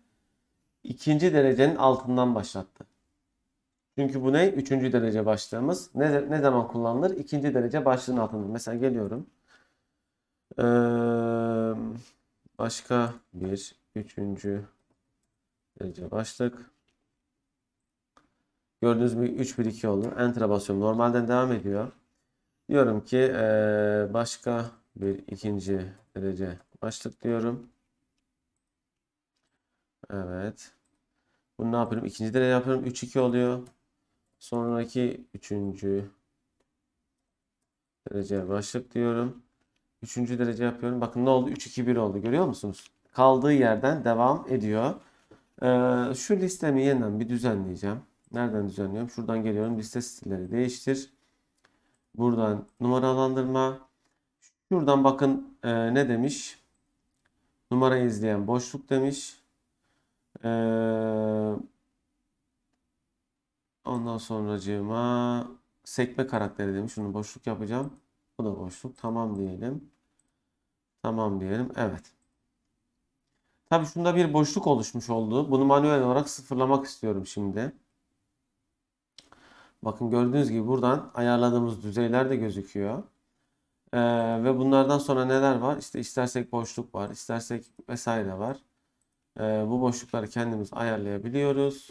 2. derecenin altından başlattı. Çünkü bu ne? 3. derece başlığımız. Ne, ne zaman kullanılır? 2. derece başlığın altında. Mesela geliyorum. Ee, başka bir 3. derece başlık. Gördüğünüz gibi 3 1 2 oldu. Enter'a basıyorum. Normalden devam ediyor. Diyorum ki ee, başka bir ikinci derece başlık diyorum. Evet. Bunu ne yapıyorum? İkinci derece yapıyorum. 3-2 oluyor. Sonraki üçüncü derece başlık diyorum. Üçüncü derece yapıyorum. Bakın ne oldu? 3-2-1 oldu. Görüyor musunuz? Kaldığı yerden devam ediyor. Ee, şu listemi yeniden bir düzenleyeceğim. Nereden düzenliyorum? Şuradan geliyorum. Liste stilleri değiştir. Buradan numaralandırma. Şuradan bakın e, ne demiş. Numara izleyen boşluk demiş. E, ondan sonracığıma sekme karakteri demiş. Şunu boşluk yapacağım. Bu da boşluk. Tamam diyelim. Tamam diyelim. Evet. Tabii şunda bir boşluk oluşmuş oldu. Bunu manuel olarak sıfırlamak istiyorum şimdi. Bakın gördüğünüz gibi buradan ayarladığımız düzeyler de gözüküyor. Ee, ve bunlardan sonra neler var? İşte istersek boşluk var, istersek vesaire var. Ee, bu boşlukları kendimiz ayarlayabiliyoruz.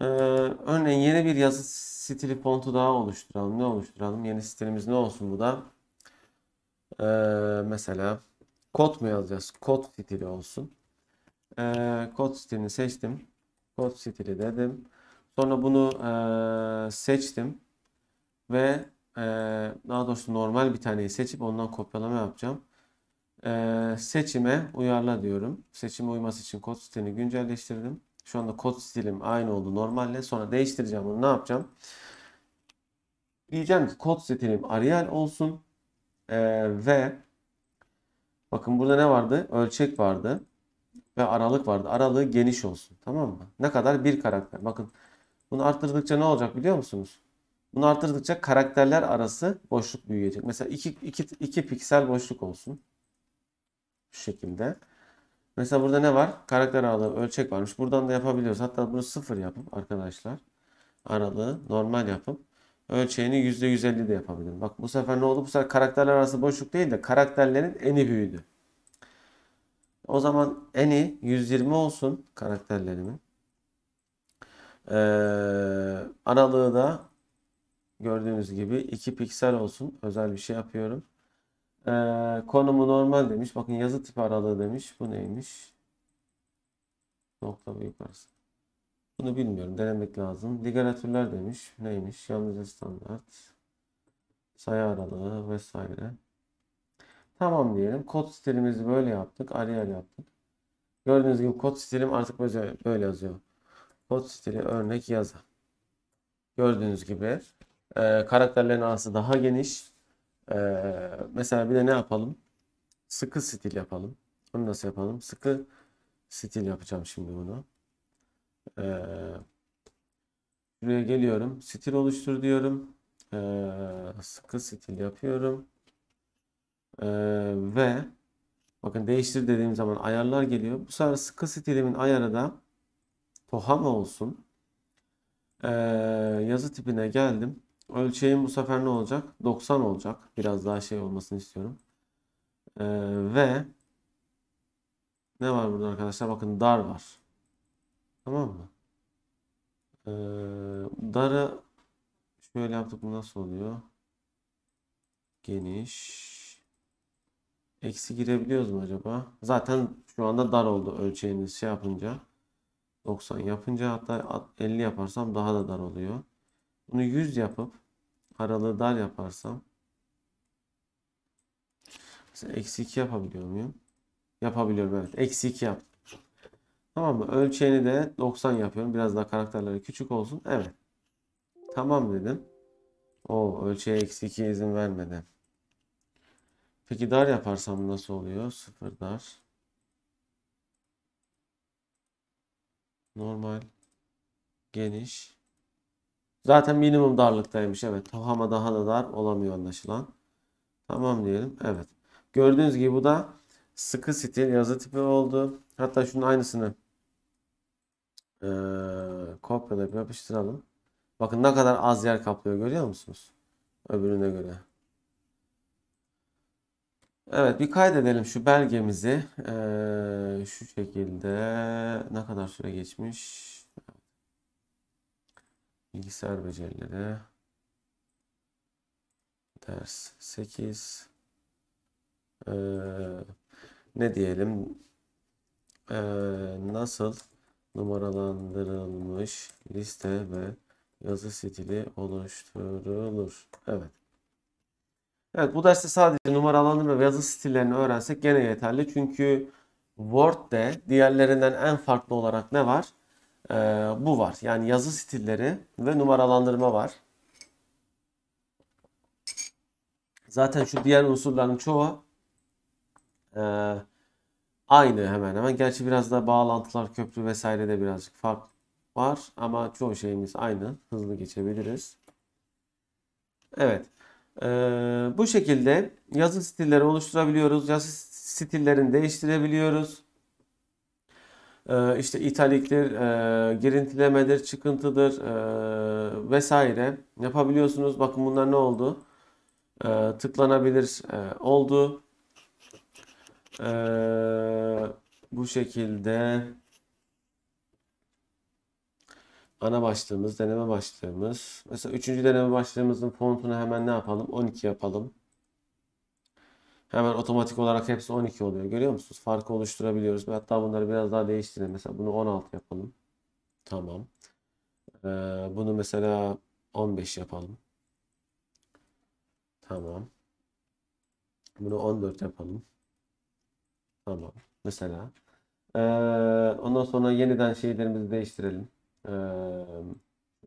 Ee, örneğin yeni bir yazı stili fontu daha oluşturalım. Ne oluşturalım? Yeni stilimiz ne olsun bu da? Ee, mesela kod mu yazacağız? Kod stili olsun. Ee, kod stilini seçtim. Kod stili dedim. Sonra bunu e, seçtim. Ve e, daha doğrusu normal bir taneyi seçip ondan kopyalama yapacağım. Ee, seçime uyarla diyorum. Seçime uyması için kod stilini güncelleştirdim. Şu anda kod stilim aynı oldu normalle. Sonra değiştireceğim bunu. Ne yapacağım? Diyeceğim ki kod stilim Arial olsun. Ee, ve bakın burada ne vardı? Ölçek vardı. Ve aralık vardı. Aralığı geniş olsun. Tamam mı? Ne kadar? Bir karakter. Bakın bunu arttırdıkça ne olacak biliyor musunuz? Bunu artırdıkça karakterler arası boşluk büyüyecek. Mesela 2 2 2 piksel boşluk olsun. Şu şekilde. Mesela burada ne var? Karakter aralığı ölçek varmış. Buradan da yapabiliyoruz. Hatta bunu sıfır yapıp arkadaşlar aralığı normal yapıp ölçeğini %150 de yapabilirim. Bak bu sefer ne oldu? Bu sefer karakterler arası boşluk değil de karakterlerin eni büyüdü. O zaman eni 120 olsun karakterlerimin. Ee, aralığı da Gördüğünüz gibi 2 piksel olsun. Özel bir şey yapıyorum. Ee, konumu normal demiş. Bakın yazı tipi aralığı demiş. Bu neymiş? Nokta büyük yukarısı. Bunu bilmiyorum. Denemek lazım. Literatürler demiş. Neymiş? Yalnızca standart. Sayı aralığı vesaire. Tamam diyelim. Kod stilimizi böyle yaptık. Arial yaptık. Gördüğünüz gibi kod stilim artık böyle, böyle yazıyor. Kod stili örnek yazı. Gördüğünüz gibi e, karakterlerin arası daha geniş. E, mesela bir de ne yapalım? Sıkı stil yapalım. Bunu nasıl yapalım? Sıkı stil yapacağım şimdi bunu. E, ee, buraya geliyorum. Stil oluştur diyorum. E, sıkı stil yapıyorum. E, ve bakın değiştir dediğim zaman ayarlar geliyor. Bu sefer sıkı stilimin ayarı da Pohama olsun. Ee, yazı tipine geldim. Ölçeğim bu sefer ne olacak? 90 olacak. Biraz daha şey olmasını istiyorum. Ee, ve ne var burada arkadaşlar? Bakın dar var. Tamam mı? Ee, darı şöyle yaptık. Bu nasıl oluyor? Geniş. Eksi girebiliyoruz mu acaba? Zaten şu anda dar oldu ölçeğiniz şey yapınca. 90 yapınca hatta 50 yaparsam daha da dar oluyor. Bunu 100 yapıp aralığı dar yaparsam mesela eksi 2 yapabiliyor muyum? Yapabiliyorum evet. Eksi 2 yaptım. Tamam mı? Ölçeğini de 90 yapıyorum. Biraz daha karakterleri küçük olsun. Evet. Tamam dedim. O ölçeğe eksi 2 izin vermedi. Peki dar yaparsam nasıl oluyor? Sıfır dar. Normal. Geniş. Zaten minimum darlıktaymış. Evet. tohama daha da dar olamıyor anlaşılan. Tamam diyelim. Evet. Gördüğünüz gibi bu da sıkı stil yazı tipi oldu. Hatta şunun aynısını e, kopyalayıp yapıştıralım. Bakın ne kadar az yer kaplıyor görüyor musunuz? Öbürüne göre. Evet bir kaydedelim şu belgemizi. E, şu şekilde ne kadar süre geçmiş? Bilgisayar becerileri. Ders 8. Ee, ne diyelim? Ee, nasıl numaralandırılmış liste ve yazı stili oluşturulur? Evet. Evet bu derste sadece numaralandırma ve yazı stillerini öğrensek gene yeterli. Çünkü Word'de diğerlerinden en farklı olarak ne var? e, bu var. Yani yazı stilleri ve numaralandırma var. Zaten şu diğer unsurların çoğu e, aynı hemen hemen. Gerçi biraz da bağlantılar, köprü vesaire de birazcık fark var ama çoğu şeyimiz aynı. Hızlı geçebiliriz. Evet. Ee, bu şekilde yazı stilleri oluşturabiliyoruz. Yazı stillerini değiştirebiliyoruz. Ee, e, işte italiktir, girintilemedir, çıkıntıdır e, vesaire yapabiliyorsunuz. Bakın bunlar ne oldu? E, tıklanabilir e, oldu. bu şekilde ana başlığımız, deneme başlığımız. Mesela üçüncü deneme başlığımızın fontunu hemen ne yapalım? 12 yapalım. Hemen otomatik olarak hepsi 12 oluyor. Görüyor musunuz? Farkı oluşturabiliyoruz. Hatta bunları biraz daha değiştirelim. Mesela bunu 16 yapalım. Tamam. Ee, bunu mesela 15 yapalım. Tamam. Bunu 14 yapalım. Tamam. Mesela. Ee, ondan sonra yeniden şeylerimizi değiştirelim. Ee,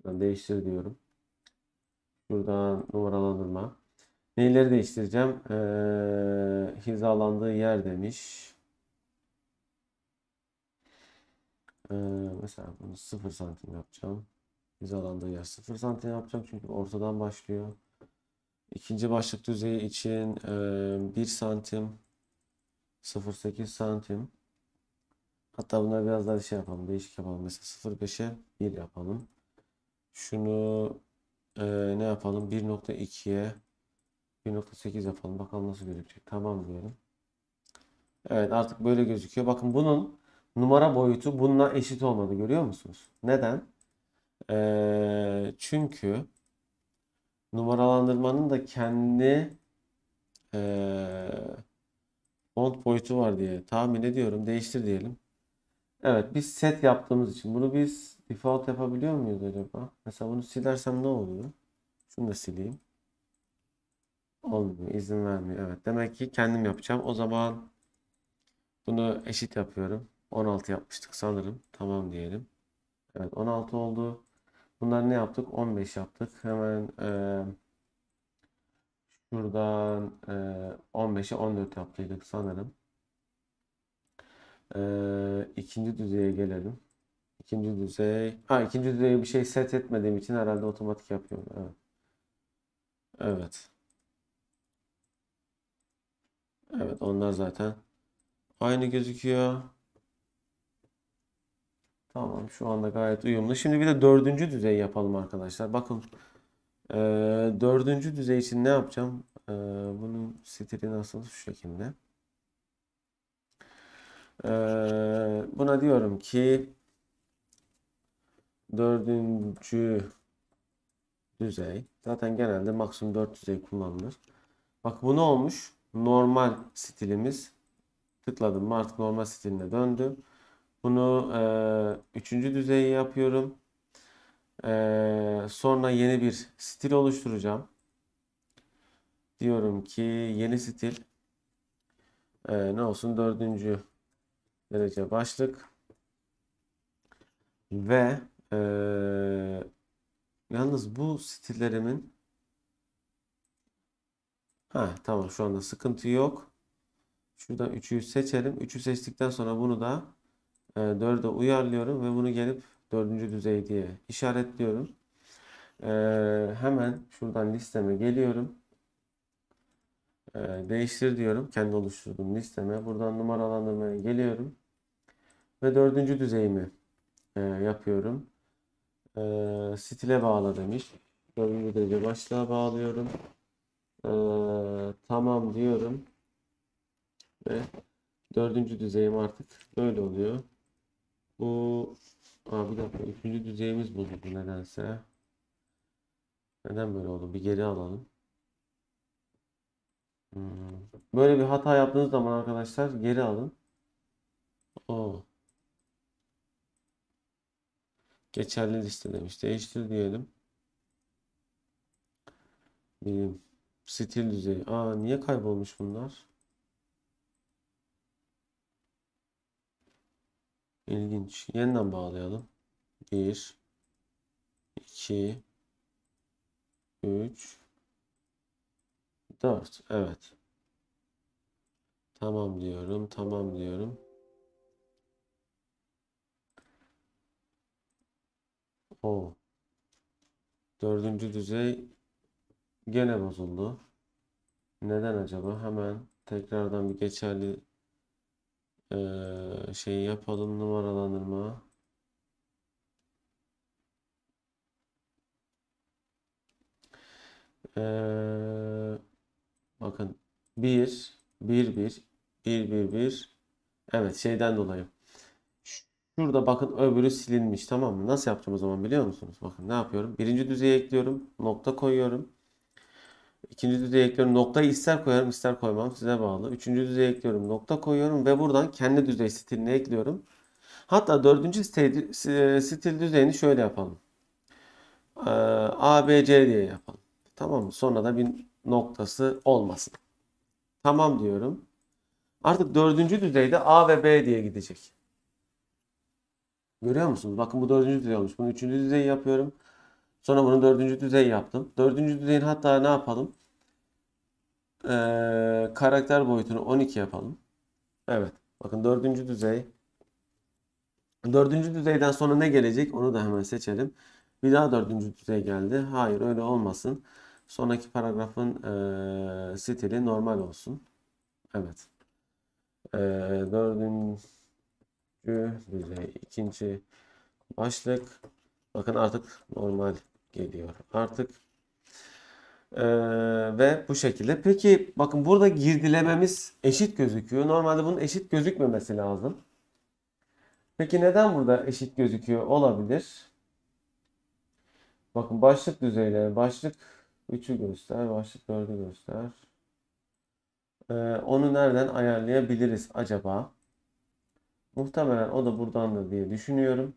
değiştir diyorum. Şuradan numaralandırma. Neyleri değiştireceğim? Ee, hizalandığı yer demiş. Ee, mesela bunu 0 santim yapacağım. Hizalandığı yer 0 santim yapacağım çünkü ortadan başlıyor. İkinci başlık düzeyi için e, 1 santim 0.8 santim. Hatta buna biraz daha şey yapalım. Değişik yapalım. Mesela 0.5'e 1 yapalım. Şunu e, ne yapalım? 1.2'ye 1.8 yapalım. Bakalım nasıl gözükecek. Tamam diyelim. Evet artık böyle gözüküyor. Bakın bunun numara boyutu bununla eşit olmadı. Görüyor musunuz? Neden? Ee, çünkü numaralandırmanın da kendi ee, font boyutu var diye tahmin ediyorum. Değiştir diyelim. Evet biz set yaptığımız için bunu biz default yapabiliyor muyuz acaba? Mesela bunu silersem ne oluyor? Şunu da sileyim. Olmuyor. izin vermiyor. Evet. Demek ki kendim yapacağım. O zaman bunu eşit yapıyorum. 16 yapmıştık sanırım. Tamam diyelim. Evet 16 oldu. Bunlar ne yaptık? 15 yaptık. Hemen e, şuradan e, 15'e 14 yaptıydık sanırım. E, ikinci düzeye gelelim. İkinci düzey. Ha ikinci düzeye bir şey set etmediğim için herhalde otomatik yapıyorum. Evet. Evet. Evet onlar zaten aynı gözüküyor. Tamam şu anda gayet uyumlu. Şimdi bir de dördüncü düzey yapalım arkadaşlar. Bakın e, dördüncü düzey için ne yapacağım? E, bunun stili nasıl? Şu şekilde. E, buna diyorum ki dördüncü düzey. Zaten genelde maksimum dört düzey kullanılır. Bak bu ne olmuş? normal stilimiz tıkladım mı artık normal stiline döndü. Bunu e, üçüncü düzeyi yapıyorum. E, sonra yeni bir stil oluşturacağım. Diyorum ki yeni stil e, ne olsun dördüncü derece başlık ve e, yalnız bu stillerimin Ha tamam şu anda sıkıntı yok. Şuradan 3'ü seçelim. 3'ü seçtikten sonra bunu da 4'e uyarlıyorum ve bunu gelip 4. düzey diye işaretliyorum. E, hemen şuradan listeme geliyorum. E, değiştir diyorum. Kendi oluşturduğum listeme. Buradan numaralandırmaya geliyorum. Ve 4. düzeyimi e, yapıyorum. Stile bağla demiş. 4. derece başlığa bağlıyorum. Ee, tamam diyorum. Ve dördüncü düzeyim artık böyle oluyor. Bu Aa, bir dakika üçüncü düzeyimiz bozuldu nedense. Neden böyle oldu? Bir geri alalım. Hmm. Böyle bir hata yaptığınız zaman arkadaşlar geri alın. O. Geçerli liste demiş. Değiştir diyelim. Bilim. Stil düzeyi. Aa niye kaybolmuş bunlar? İlginç. Yeniden bağlayalım. 1 2 3 4 Evet. Tamam diyorum. Tamam diyorum. O. Dördüncü düzey Gene bozuldu. Neden acaba? Hemen tekrardan bir geçerli e, şey yapalım numaralandırma. Ee, bakın 1 1 1 1 1 1 Evet şeyden dolayı. Şurada bakın öbürü silinmiş tamam mı? Nasıl yapacağım o zaman biliyor musunuz? Bakın ne yapıyorum? Birinci düzeye ekliyorum. Nokta koyuyorum. İkinci düzey ekliyorum. Noktayı ister koyarım ister koymam size bağlı. Üçüncü düzey ekliyorum. Nokta koyuyorum ve buradan kendi düzey stilini ekliyorum. Hatta dördüncü stil, düzeyini şöyle yapalım. Ee, A B C diye yapalım. Tamam mı? Sonra da bir noktası olmasın. Tamam diyorum. Artık dördüncü düzeyde A ve B diye gidecek. Görüyor musunuz? Bakın bu dördüncü düzey olmuş. Bunu üçüncü düzeyi yapıyorum. Sonra bunu dördüncü düzey yaptım. Dördüncü düzeyin hatta ne yapalım? Ee, karakter boyutunu 12 yapalım. Evet. Bakın dördüncü düzey. Dördüncü düzeyden sonra ne gelecek? Onu da hemen seçelim. Bir daha dördüncü düzey geldi. Hayır öyle olmasın. Sonraki paragrafın e, stili normal olsun. Evet. E, dördüncü düzey. ikinci başlık. Bakın artık normal geliyor artık. Ee, ve bu şekilde. Peki bakın burada girdilememiz eşit gözüküyor. Normalde bunun eşit gözükmemesi lazım. Peki neden burada eşit gözüküyor olabilir? Bakın başlık düzeyleri. Başlık 3'ü göster. Başlık 4'ü göster. Ee, onu nereden ayarlayabiliriz acaba? Muhtemelen o da buradan da diye düşünüyorum.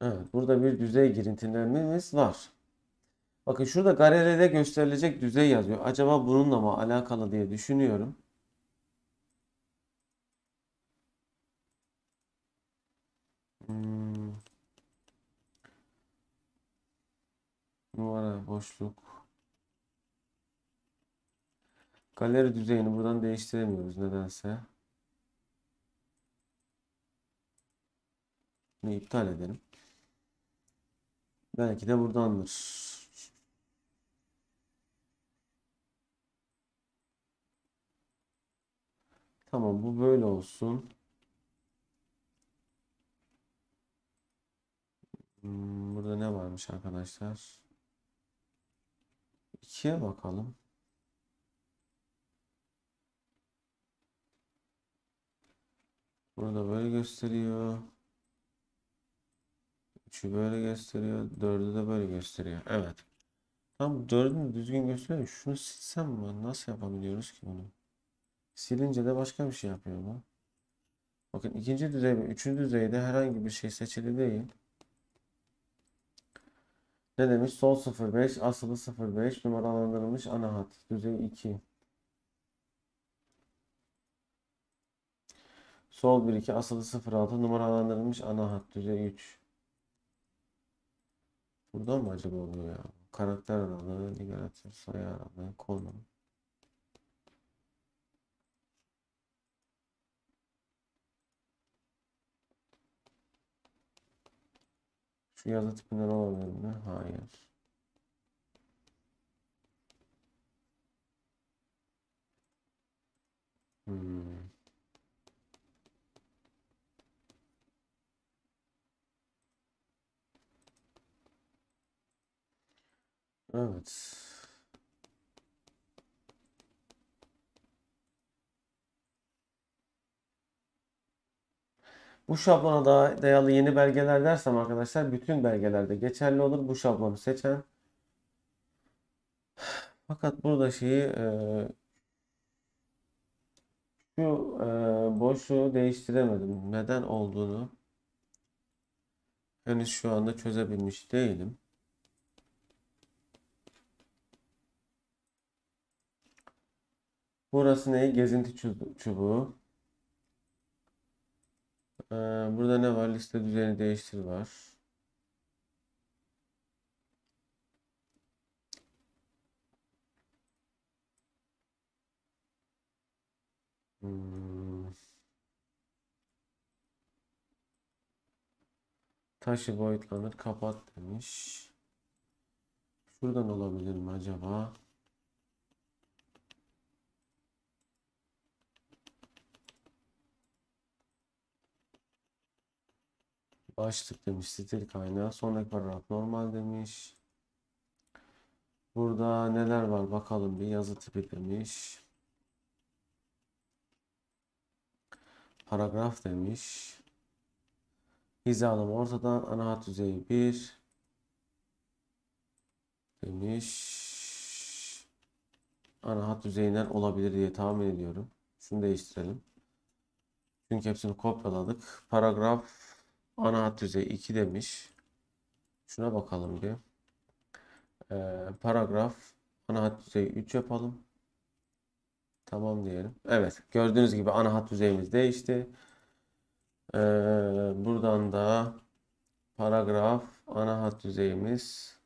Evet, burada bir düzey girintilememiz var. Bakın şurada galeride gösterilecek düzey yazıyor. Acaba bununla mı alakalı diye düşünüyorum. Hmm. Numara boşluk. Galeri düzeyini buradan değiştiremiyoruz nedense. Bunu iptal edelim. Belki de buradandır. Tamam bu böyle olsun. Hmm, burada ne varmış arkadaşlar? İkiye bakalım. Burada böyle gösteriyor. 3'ü böyle gösteriyor. 4'ü de böyle gösteriyor. Evet. Tam 4'ünü düzgün gösteriyor. Şunu silsem mi? Nasıl yapabiliyoruz ki bunu? Silince de başka bir şey yapıyor bu. Bakın ikinci düzey ve üçüncü düzeyde herhangi bir şey seçili değil. Ne demiş? Sol 05, asılı 05, numaralandırılmış ana hat. Düzey 2. Sol 1-2 asılı 06 numaralandırılmış ana hat düzey 3. Burada mı acaba bu ya? Karakter aralığı, nigalatör sayı aralığı, konum. Şu yazı tipinden olabilir mi? Hayır. Hmm. Evet. Bu şablona da dayalı yeni belgeler dersem arkadaşlar bütün belgelerde geçerli olur. Bu şablonu seçen. Fakat burada şeyi e, şu e, boşluğu değiştiremedim. Neden olduğunu henüz şu anda çözebilmiş değilim. Burası ne? Gezinti çubuğu. Ee, burada ne var? Liste düzeni değiştir var. Hmm. Taşı boyutlanır kapat demiş. Şuradan olabilir mi acaba? Başlık demiş. Stil kaynağı. Son paragraf normal demiş. Burada neler var bakalım bir yazı tipi demiş. Paragraf demiş. Hizalama ortadan ana hat düzeyi 1 demiş. Ana hat düzeyinden olabilir diye tahmin ediyorum. Şunu değiştirelim. Çünkü hepsini kopyaladık. Paragraf Ana hat düzeyi 2 demiş. Şuna bakalım bir. Ee, paragraf ana hat düzeyi 3 yapalım. Tamam diyelim. Evet gördüğünüz gibi ana hat düzeyimiz değişti. Ee, buradan da paragraf ana hat düzeyimiz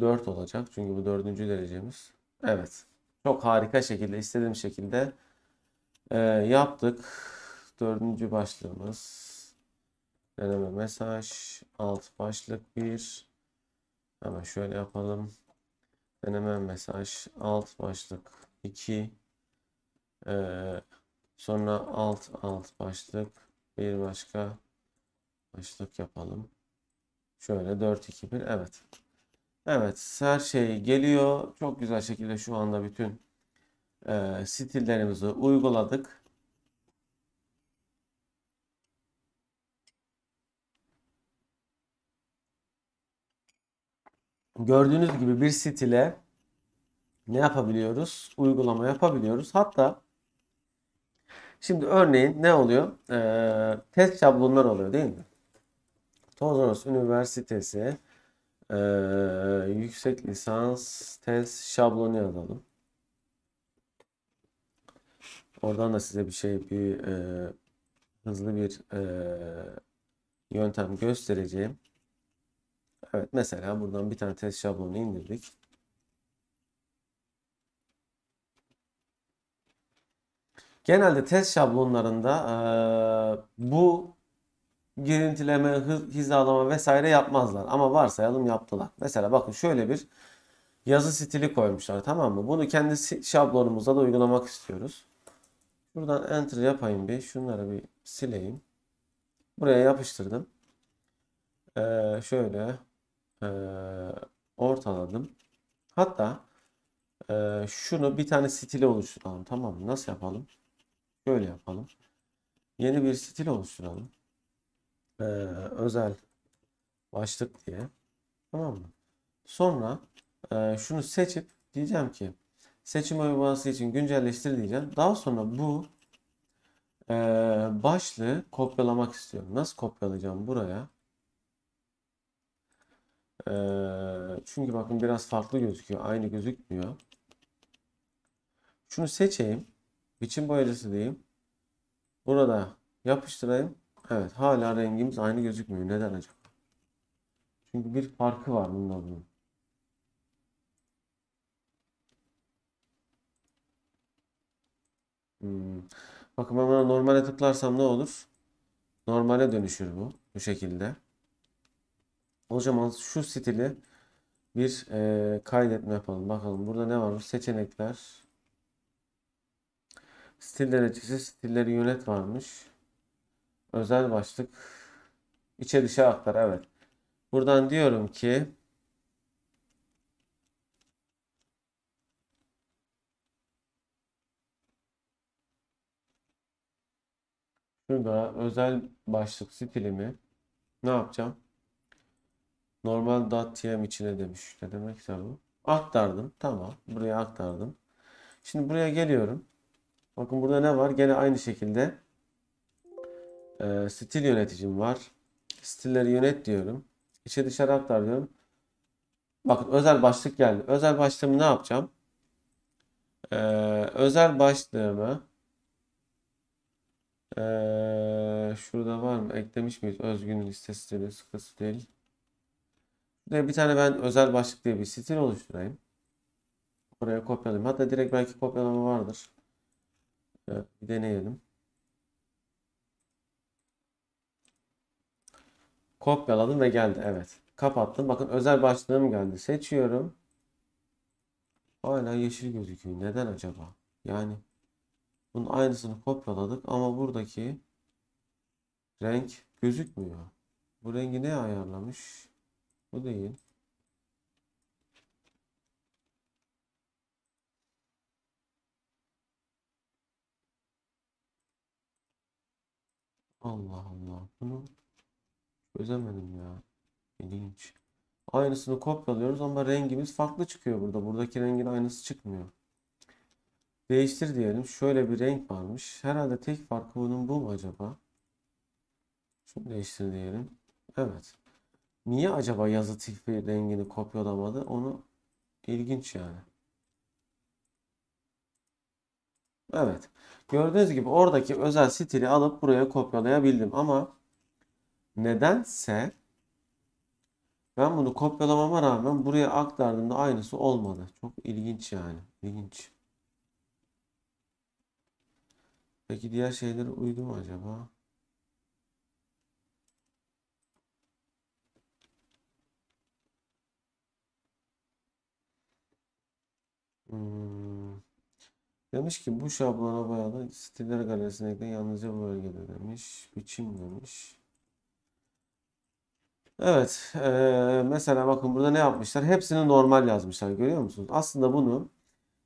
4 olacak. Çünkü bu dördüncü derecemiz. Evet. Çok harika şekilde istediğim şekilde e, yaptık. Dördüncü başlığımız. Deneme mesaj. Alt başlık 1. Hemen şöyle yapalım. Deneme mesaj. Alt başlık 2. Ee, sonra alt alt başlık. Bir başka başlık yapalım. Şöyle 4, 2, 1. Evet. Evet. Her şey geliyor. Çok güzel şekilde şu anda bütün e, stillerimizi uyguladık. gördüğünüz gibi bir sit ile ne yapabiliyoruz? Uygulama yapabiliyoruz. Hatta şimdi örneğin ne oluyor? Ee, test şablonlar oluyor değil mi? Tozanos Üniversitesi e, yüksek lisans test şablonu yazalım. Oradan da size bir şey bir e, hızlı bir e, yöntem göstereceğim. Evet mesela buradan bir tane test şablonu indirdik. Genelde test şablonlarında e, bu girintileme, hız, hizalama vesaire yapmazlar. Ama varsayalım yaptılar. Mesela bakın şöyle bir yazı stili koymuşlar tamam mı? Bunu kendi şablonumuza da uygulamak istiyoruz. Buradan enter yapayım bir. Şunları bir sileyim. Buraya yapıştırdım. Ee, şöyle e, ortaladım. Hatta e, şunu bir tane stil oluşturalım. Tamam mı? Nasıl yapalım? Böyle yapalım. Yeni bir stil oluşturalım. E, özel başlık diye. Tamam mı? Sonra e, şunu seçip diyeceğim ki seçim uygulaması için güncelleştir diyeceğim. Daha sonra bu e, başlığı kopyalamak istiyorum. Nasıl kopyalayacağım buraya? Ee, çünkü bakın biraz farklı gözüküyor. Aynı gözükmüyor. Şunu seçeyim. Biçim boyacısı diyeyim. Burada yapıştırayım. Evet hala rengimiz aynı gözükmüyor. Neden acaba? Çünkü bir farkı var bunda bunun. Hmm. Bakın ben buna normale tıklarsam ne olur? Normale dönüşür bu. Bu şekilde. O zaman şu stili bir e, kaydetme yapalım. Bakalım burada ne varmış? Seçenekler. Stil derecesi, stilleri yönet varmış. Özel başlık. İçe dışa şey aktar. Evet. Buradan diyorum ki Şurada özel başlık stilimi ne yapacağım? Normal .tm içine demiş. Ne demek bu? Aktardım. Tamam. Buraya aktardım. Şimdi buraya geliyorum. Bakın burada ne var? Gene aynı şekilde e, stil yöneticim var. Stilleri yönet diyorum. İçe dışarı aktar diyorum. Bakın özel başlık geldi. Özel başlığımı ne yapacağım? Ee, özel başlığımı ee, şurada var mı? Eklemiş miyiz? Özgün listesi de sıkısı değil. Buraya bir tane ben özel başlık diye bir stil oluşturayım. Oraya kopyalayayım. Hatta direkt belki kopyalama vardır. bir deneyelim. Kopyaladım ve geldi. Evet. Kapattım. Bakın özel başlığım geldi. Seçiyorum. Hala yeşil gözüküyor. Neden acaba? Yani bunun aynısını kopyaladık ama buradaki renk gözükmüyor. Bu rengi ne ayarlamış? Bu değil. Allah Allah. Bunu özemedim ya. İlginç. Aynısını kopyalıyoruz ama rengimiz farklı çıkıyor burada. Buradaki rengin aynısı çıkmıyor. Değiştir diyelim. Şöyle bir renk varmış. Herhalde tek farkı bunun bu mu acaba? Şunu değiştir diyelim. Evet. Niye acaba yazı tipi rengini kopyalamadı? Onu ilginç yani. Evet. Gördüğünüz gibi oradaki özel stili alıp buraya kopyalayabildim ama nedense ben bunu kopyalamama rağmen buraya aktardığımda aynısı olmadı. Çok ilginç yani. İlginç. Peki diğer şeylere uydu mu acaba? Hmm. Demiş ki bu şablona bağlı stiller galerisine de yalnızca bu bölgede demiş. Biçim demiş. Evet. E, mesela bakın burada ne yapmışlar? Hepsini normal yazmışlar. Görüyor musunuz? Aslında bunu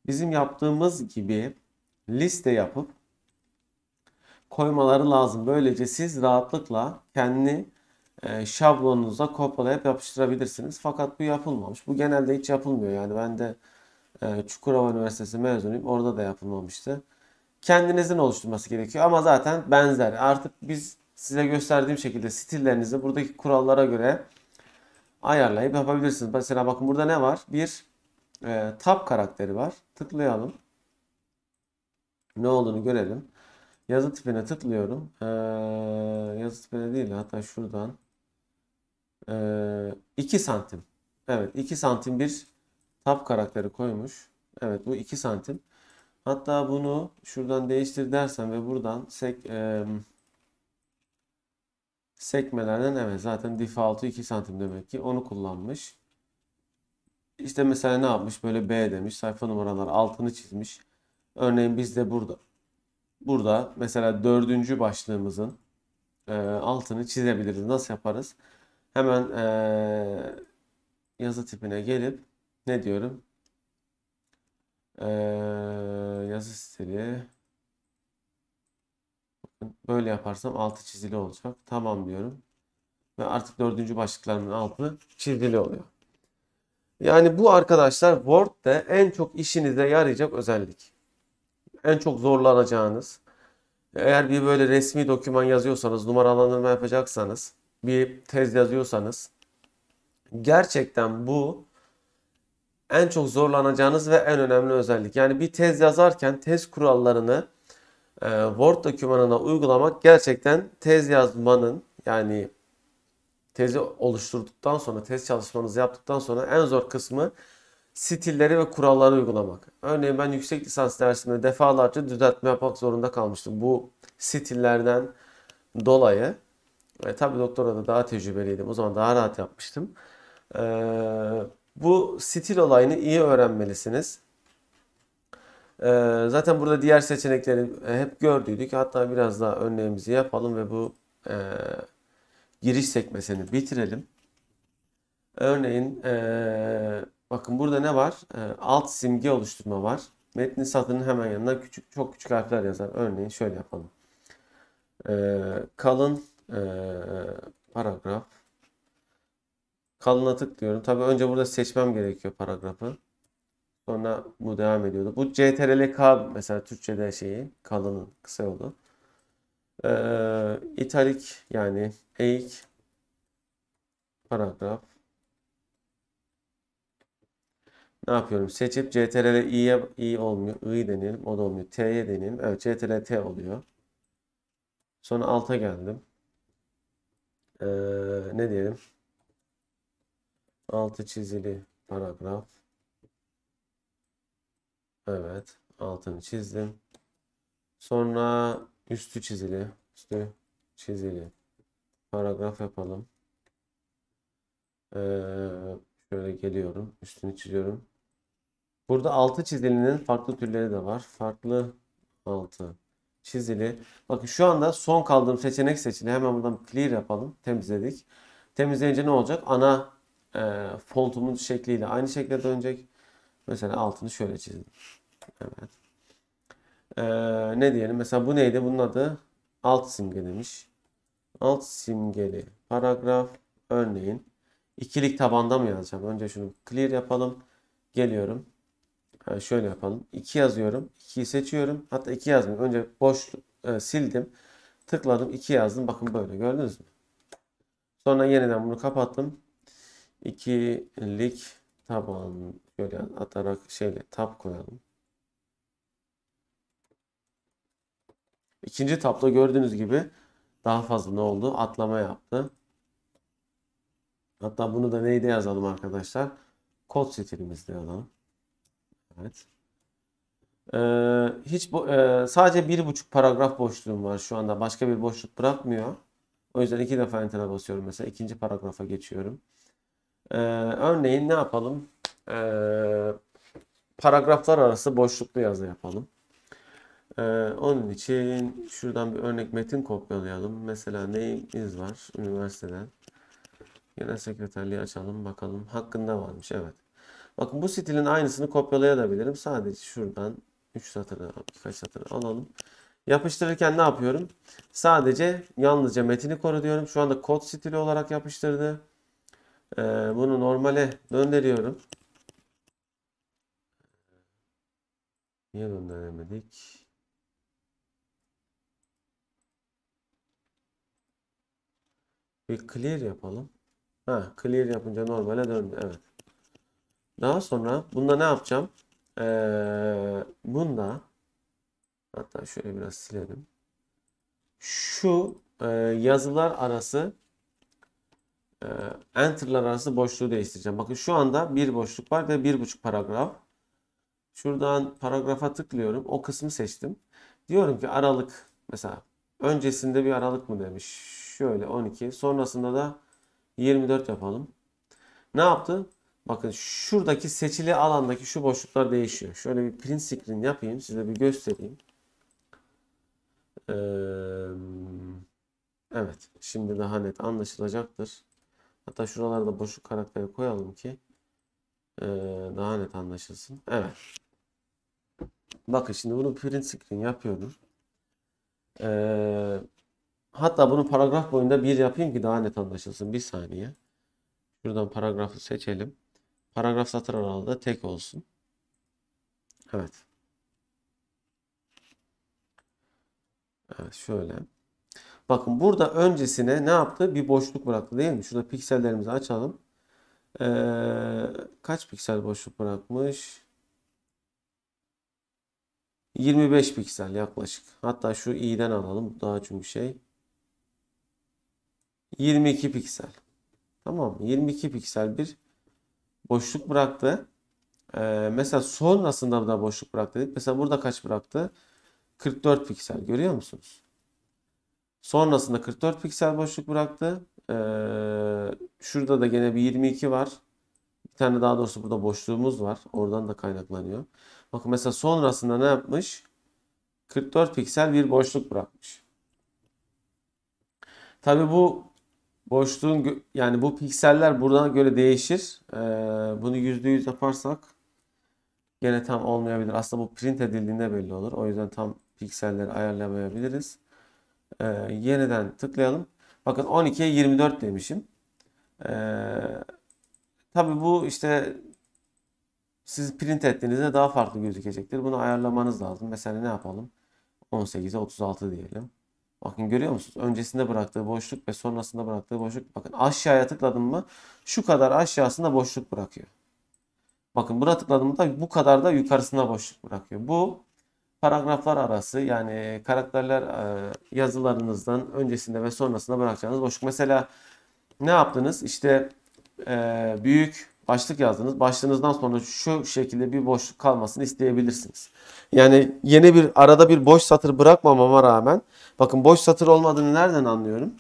bizim yaptığımız gibi liste yapıp koymaları lazım. Böylece siz rahatlıkla kendi e, şablonunuza kopyalayıp yapıştırabilirsiniz. Fakat bu yapılmamış. Bu genelde hiç yapılmıyor. Yani ben de ee, Çukurova Üniversitesi mezunuyum. Orada da yapılmamıştı. Kendinizin oluşturması gerekiyor ama zaten benzer. Artık biz size gösterdiğim şekilde stillerinizi buradaki kurallara göre ayarlayıp yapabilirsiniz. Mesela bakın burada ne var? Bir e, tab karakteri var. Tıklayalım. Ne olduğunu görelim. Yazı tipine tıklıyorum. E, yazı tipine değil hatta şuradan. E, ee, 2 santim. Evet 2 santim bir Tab karakteri koymuş. Evet bu 2 santim. Hatta bunu şuradan değiştir dersen ve buradan sek, e, sekmelerden evet zaten default'u 2 santim demek ki onu kullanmış. İşte mesela ne yapmış? Böyle B demiş. Sayfa numaraları altını çizmiş. Örneğin biz de burada. Burada mesela dördüncü başlığımızın e, altını çizebiliriz. Nasıl yaparız? Hemen e, yazı tipine gelip ne diyorum? Ee, yazı stili. Böyle yaparsam altı çizili olacak. Tamam diyorum. Ve artık dördüncü başlıklarının altı çizili oluyor. Yani bu arkadaşlar Word'de en çok işinize yarayacak özellik. En çok zorlanacağınız. Eğer bir böyle resmi doküman yazıyorsanız, numaralandırma yapacaksanız, bir tez yazıyorsanız gerçekten bu en çok zorlanacağınız ve en önemli özellik. Yani bir tez yazarken tez kurallarını e, Word dokümanına uygulamak gerçekten tez yazmanın yani tezi oluşturduktan sonra, tez çalışmanızı yaptıktan sonra en zor kısmı stilleri ve kuralları uygulamak. Örneğin ben yüksek lisans dersinde defalarca düzeltme yapmak zorunda kalmıştım. Bu stillerden dolayı. E, tabii doktora da daha tecrübeliydim. O zaman daha rahat yapmıştım. Eee bu stil olayını iyi öğrenmelisiniz. Ee, zaten burada diğer seçenekleri e, hep gördüydük. Hatta biraz daha örneğimizi yapalım ve bu e, giriş sekmesini bitirelim. Örneğin e, bakın burada ne var? E, alt simge oluşturma var. Metni satının hemen yanına küçük çok küçük harfler yazar. Örneğin şöyle yapalım. E, kalın e, paragraf Kalına tıklıyorum. Tabii önce burada seçmem gerekiyor paragrafı. Sonra bu devam ediyordu. Bu CTRLK mesela Türkçe'de şeyi kalın kısa yolu. Ee, italik yani eğik paragraf. Ne yapıyorum? Seçip CTRL I'ye I olmuyor. I deneyelim. O da olmuyor. T'ye deneyelim. Evet CTRL T oluyor. Sonra alta geldim. Ee, ne diyelim? altı çizili paragraf. Evet. Altını çizdim. Sonra üstü çizili. Üstü çizili. Paragraf yapalım. Ee, şöyle geliyorum. Üstünü çiziyorum. Burada altı çizilinin farklı türleri de var. Farklı altı çizili. Bakın şu anda son kaldığım seçenek seçili. Hemen buradan clear yapalım. Temizledik. Temizleyince ne olacak? Ana e, fontumun şekliyle aynı şekilde dönecek. Mesela altını şöyle çizdim. Evet. E, ne diyelim? Mesela bu neydi? Bunun adı alt simge demiş. Alt simgeli paragraf örneğin ikilik tabanda mı yazacağım? Önce şunu clear yapalım. Geliyorum. Yani şöyle yapalım. 2 yazıyorum. 2'yi seçiyorum. Hatta 2 yazmıyorum. Önce boş e, sildim. Tıkladım. 2 yazdım. Bakın böyle gördünüz mü? Sonra yeniden bunu kapattım ikilik taban şöyle atarak şeyle tab koyalım. İkinci tabda gördüğünüz gibi daha fazla ne oldu? Atlama yaptı. Hatta bunu da neyde yazalım arkadaşlar? Kod stilimizde yazalım. Evet. Ee, hiç bu, e, sadece bir buçuk paragraf boşluğum var şu anda. Başka bir boşluk bırakmıyor. O yüzden iki defa enter'e basıyorum mesela. ikinci paragrafa geçiyorum. Ee, örneğin ne yapalım? Ee, paragraflar arası boşluklu yazı yapalım. Ee, onun için şuradan bir örnek metin kopyalayalım. Mesela neyimiz var üniversiteden? Genel sekreterliği açalım bakalım. Hakkında varmış evet. Bakın bu stilin aynısını kopyalayabilirim. Sadece şuradan 3 satırdan birkaç satır alalım. Yapıştırırken ne yapıyorum? Sadece yalnızca metini koru diyorum. Şu anda kod stili olarak yapıştırdı. Ee, bunu normale döndürüyorum. Niye döndüremedik? Bir clear yapalım. Ha, clear yapınca normale döndü. Evet. Daha sonra bunda ne yapacağım? Ee, bunda hatta şöyle biraz silelim. Şu e, yazılar arası ee, enter'lar arası boşluğu değiştireceğim. Bakın şu anda bir boşluk var ve bir buçuk paragraf. Şuradan paragrafa tıklıyorum. O kısmı seçtim. Diyorum ki aralık mesela öncesinde bir aralık mı demiş. Şöyle 12 sonrasında da 24 yapalım. Ne yaptı? Bakın şuradaki seçili alandaki şu boşluklar değişiyor. Şöyle bir print screen yapayım size bir göstereyim. Ee, evet şimdi daha net anlaşılacaktır. Hatta şuralarda boşluk karakteri koyalım ki e, daha net anlaşılsın. Evet. Bakın şimdi bunu print screen yapıyordur. E, hatta bunu paragraf boyunda bir yapayım ki daha net anlaşılsın. Bir saniye. Şuradan paragrafı seçelim. Paragraf satır aralığı da tek olsun. Evet. Evet şöyle. Bakın burada öncesine ne yaptı? Bir boşluk bıraktı değil mi? Şurada piksellerimizi açalım. Ee, kaç piksel boşluk bırakmış? 25 piksel yaklaşık. Hatta şu i'den alalım. Daha çünkü şey. 22 piksel. Tamam mı? 22 piksel bir boşluk bıraktı. Ee, mesela sonrasında da boşluk bıraktı Mesela burada kaç bıraktı? 44 piksel. Görüyor musunuz? Sonrasında 44 piksel boşluk bıraktı. Ee, şurada da gene bir 22 var. Bir tane daha doğrusu burada boşluğumuz var. Oradan da kaynaklanıyor. Bakın mesela sonrasında ne yapmış? 44 piksel bir boşluk bırakmış. Tabi bu boşluğun yani bu pikseller buradan göre değişir. Ee, bunu yüz yaparsak gene tam olmayabilir. Aslında bu print edildiğinde belli olur. O yüzden tam pikselleri ayarlamayabiliriz. E, yeniden tıklayalım. Bakın 12'ye 24 demişim. E, tabii bu işte siz print ettiğinizde daha farklı gözükecektir. Bunu ayarlamanız lazım. Mesela ne yapalım? 18'e 36 diyelim. Bakın görüyor musunuz? Öncesinde bıraktığı boşluk ve sonrasında bıraktığı boşluk. Bakın aşağıya tıkladım mı şu kadar aşağısında boşluk bırakıyor. Bakın buna tıkladığımda bu kadar da yukarısında boşluk bırakıyor. Bu paragraflar arası yani e, karakterler e, yazılarınızdan öncesinde ve sonrasında bırakacağınız boşluk. Mesela ne yaptınız? İşte e, büyük başlık yazdınız. Başlığınızdan sonra şu şekilde bir boşluk kalmasını isteyebilirsiniz. Yani yeni bir arada bir boş satır bırakmamama rağmen bakın boş satır olmadığını nereden anlıyorum?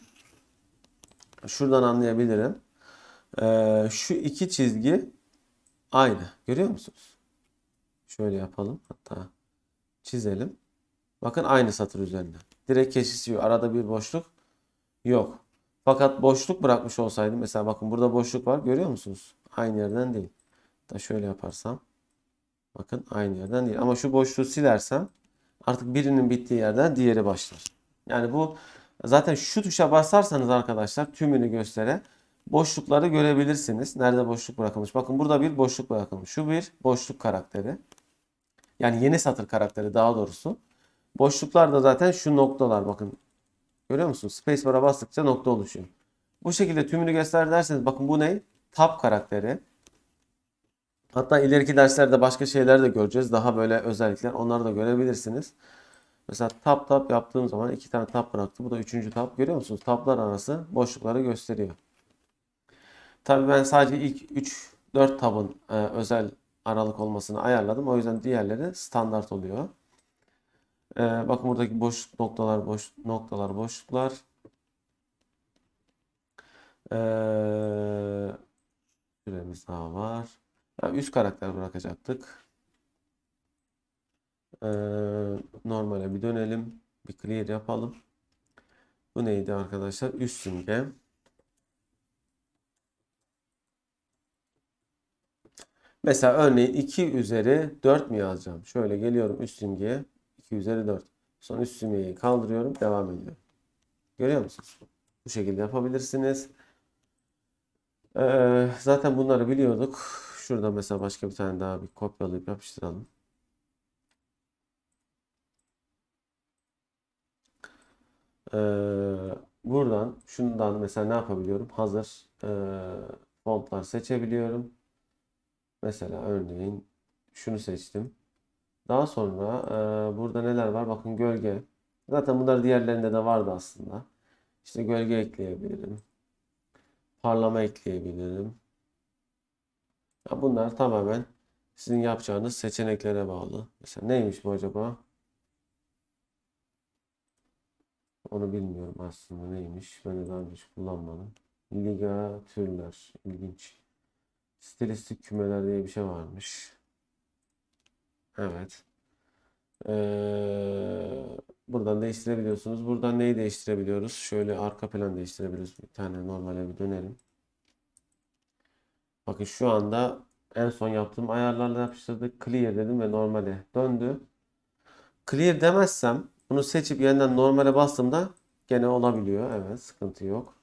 Şuradan anlayabilirim. şu iki çizgi aynı. Görüyor musunuz? Şöyle yapalım hatta çizelim. Bakın aynı satır üzerinde. Direkt kesişiyor. Arada bir boşluk yok. Fakat boşluk bırakmış olsaydım mesela bakın burada boşluk var görüyor musunuz? Aynı yerden değil. Da şöyle yaparsam bakın aynı yerden değil. Ama şu boşluğu silersem artık birinin bittiği yerden diğeri başlar. Yani bu zaten şu tuşa basarsanız arkadaşlar tümünü göstere boşlukları görebilirsiniz. Nerede boşluk bırakılmış? Bakın burada bir boşluk bırakılmış. Şu bir boşluk karakteri. Yani yeni satır karakteri daha doğrusu. Boşluklar da zaten şu noktalar bakın. Görüyor musun? Spacebar'a bastıkça nokta oluşuyor. Bu şekilde tümünü göster derseniz bakın bu ne? Tab karakteri. Hatta ileriki derslerde başka şeyler de göreceğiz. Daha böyle özellikler onları da görebilirsiniz. Mesela tap tap yaptığım zaman iki tane tap bıraktı. Bu da üçüncü tap. Görüyor musunuz? Taplar arası boşlukları gösteriyor. Tabii ben sadece ilk 3-4 tabın e, özel aralık olmasını ayarladım. O yüzden diğerleri standart oluyor. Ee, bakın buradaki boş noktalar, boş noktalar, boşluklar. Ee, süremiz daha var. Yani üst karakter bırakacaktık. Ee, normale bir dönelim. Bir clear yapalım. Bu neydi arkadaşlar? Üst simge. Mesela örneğin 2 üzeri 4 mi yazacağım? Şöyle geliyorum üst simgeye. 2 üzeri 4. Sonra üst simgeyi kaldırıyorum. Devam ediyorum. Görüyor musunuz? Bu şekilde yapabilirsiniz. Ee, zaten bunları biliyorduk. Şurada mesela başka bir tane daha bir kopyalayıp yapıştıralım. Ee, buradan şundan mesela ne yapabiliyorum? Hazır e, fontlar seçebiliyorum. Mesela örneğin şunu seçtim. Daha sonra e, burada neler var? Bakın gölge. Zaten bunlar diğerlerinde de vardı aslında. İşte gölge ekleyebilirim. Parlama ekleyebilirim. Ya bunlar tamamen sizin yapacağınız seçeneklere bağlı. Mesela neymiş bu acaba? Onu bilmiyorum aslında neymiş. Ben de daha önce hiç kullanmadım. Liga türler. İlginç. Stilistik kümeler diye bir şey varmış. Evet. Ee, buradan değiştirebiliyorsunuz. Buradan neyi değiştirebiliyoruz? Şöyle arka plan değiştirebiliriz. Bir tane normale bir dönelim. Bakın şu anda en son yaptığım ayarlarla yapıştırdık. Clear dedim ve normale döndü. Clear demezsem bunu seçip yeniden normale bastığımda gene olabiliyor. Evet sıkıntı yok.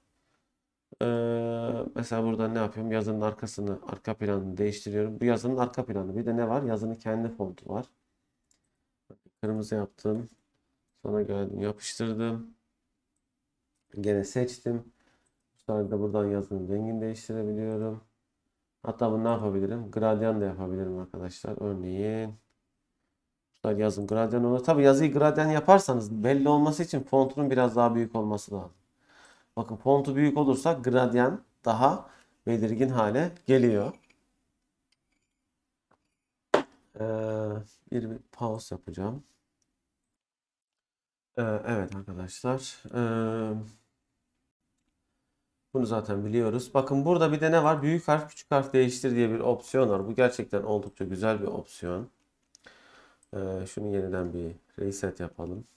Ee, mesela burada ne yapıyorum? Yazının arkasını, arka planını değiştiriyorum. Bu yazının arka planı. Bir de ne var? Yazının kendi fontu var. Kırmızı yaptım. Sonra geldim, yapıştırdım. Gene seçtim. Bu sefer buradan yazının rengini değiştirebiliyorum. Hatta bunu ne yapabilirim? Gradyan da yapabilirim arkadaşlar. Örneğin yazım gradyan olur. Tabi yazıyı gradyan yaparsanız belli olması için fontunun biraz daha büyük olması lazım. Bakın fontu büyük olursa gradyan daha belirgin hale geliyor. Ee, bir, bir pause yapacağım. Ee, evet arkadaşlar. Ee, bunu zaten biliyoruz. Bakın burada bir de ne var? Büyük harf küçük harf değiştir diye bir opsiyon var. Bu gerçekten oldukça güzel bir opsiyon. Ee, şunu yeniden bir reset yapalım.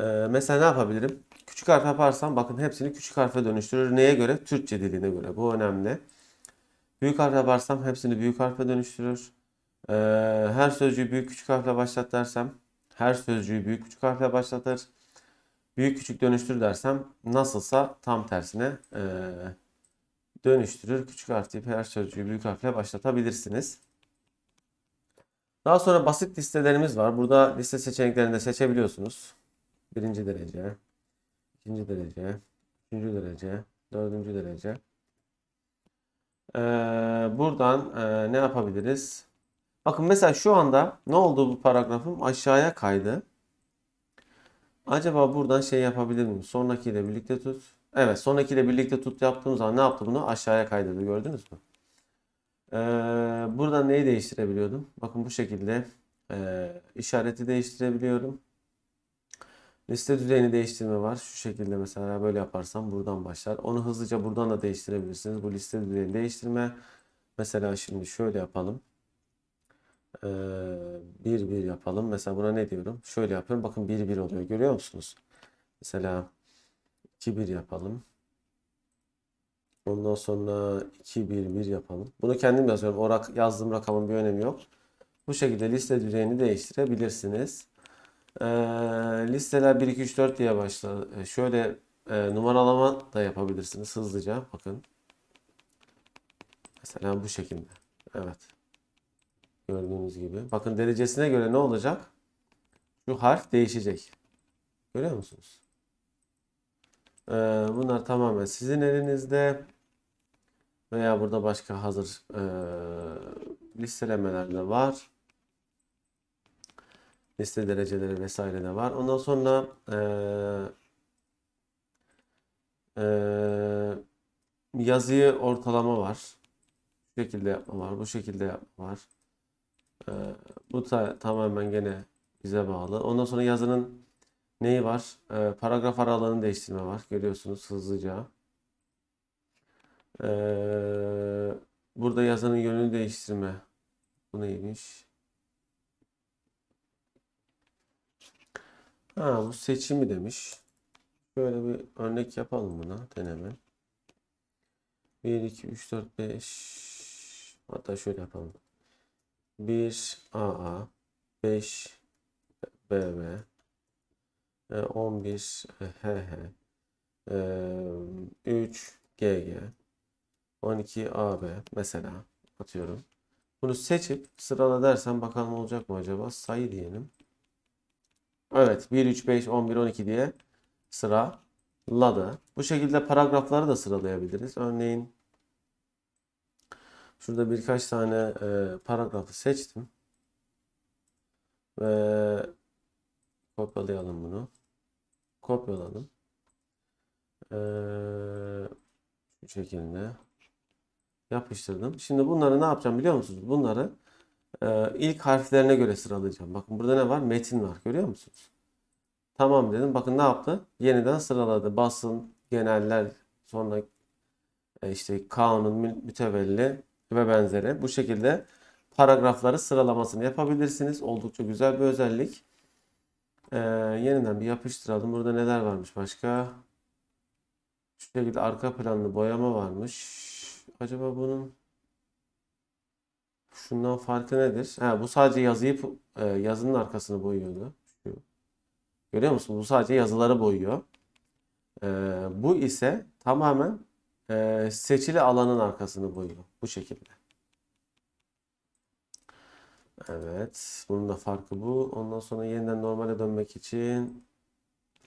Ee, mesela ne yapabilirim? Küçük harf yaparsam bakın hepsini küçük harfe dönüştürür. Neye göre? Türkçe diline göre. Bu önemli. Büyük harf yaparsam hepsini büyük harfe dönüştürür. Ee, her sözcüğü büyük küçük harfle başlat dersem her sözcüğü büyük küçük harfle başlatır. Büyük küçük dönüştür dersem nasılsa tam tersine e, dönüştürür. Küçük harf deyip her sözcüğü büyük harfle başlatabilirsiniz. Daha sonra basit listelerimiz var. Burada liste seçeneklerini de seçebiliyorsunuz birinci derece, ikinci derece, üçüncü derece, dördüncü derece. Ee, buradan e, ne yapabiliriz? Bakın mesela şu anda ne oldu bu paragrafım? Aşağıya kaydı. Acaba buradan şey yapabilir miyim? Sonrakiyle birlikte tut. Evet sonrakiyle birlikte tut yaptığım zaman ne yaptı bunu? Aşağıya kaydırdı gördünüz mü? Ee, buradan neyi değiştirebiliyordum? Bakın bu şekilde e, işareti değiştirebiliyorum. Liste düzeyini değiştirme var. Şu şekilde mesela böyle yaparsam buradan başlar. Onu hızlıca buradan da değiştirebilirsiniz. Bu liste düzeyini değiştirme. Mesela şimdi şöyle yapalım. Ee, bir bir yapalım. Mesela buna ne diyorum? Şöyle yapıyorum. Bakın bir bir oluyor. Görüyor musunuz? Mesela iki bir yapalım. Ondan sonra 2 1 1 yapalım. Bunu kendim yazıyorum. O rak yazdığım rakamın bir önemi yok. Bu şekilde liste düzeyini değiştirebilirsiniz. E, listeler 1, 2, 3, 4 diye başladı. E, şöyle e, numaralama da yapabilirsiniz hızlıca. Bakın. Mesela bu şekilde. Evet. Gördüğünüz gibi. Bakın derecesine göre ne olacak? Şu harf değişecek. Görüyor musunuz? Ee, bunlar tamamen sizin elinizde. Veya burada başka hazır e, listelemeler de var liste dereceleri vesaire de var. Ondan sonra e, e, yazıyı ortalama var. Bu şekilde yapma var. Bu şekilde yapma var. E, bu ta, tamamen gene bize bağlı. Ondan sonra yazının neyi var? E, paragraf aralığını değiştirme var. Görüyorsunuz hızlıca. E, burada yazının yönünü değiştirme. Bu neymiş? Ha bu seçimi demiş. Böyle bir örnek yapalım buna deneme. 1, 2, 3, 4, 5 hatta şöyle yapalım. 1 AA 5 BB 11 HH 3 GG 12 AB mesela atıyorum. Bunu seçip sırala dersen bakalım olacak mı acaba? Sayı diyelim. Evet 1, 3, 5, 11, 12 diye sıraladı. Bu şekilde paragrafları da sıralayabiliriz. Örneğin şurada birkaç tane e, paragrafı seçtim. Ve kopyalayalım bunu. Kopyaladım. Ee, bu şekilde yapıştırdım. Şimdi bunları ne yapacağım biliyor musunuz? Bunları ee, ilk harflerine göre sıralayacağım. Bakın burada ne var? Metin var. Görüyor musunuz? Tamam dedim. Bakın ne yaptı? Yeniden sıraladı. Basın, geneller, sonra e, işte kanun, mütevelli ve benzeri. Bu şekilde paragrafları sıralamasını yapabilirsiniz. Oldukça güzel bir özellik. Ee, yeniden bir yapıştıralım. Burada neler varmış başka? Şu şekilde arka planlı boyama varmış. Acaba bunun Şundan farkı nedir? Ha, bu sadece yazıyı e, yazının arkasını boyuyordu. Şu. Görüyor musun? Bu sadece yazıları boyuyor. E, bu ise tamamen e, seçili alanın arkasını boyuyor. Bu şekilde. Evet. Bunun da farkı bu. Ondan sonra yeniden normale dönmek için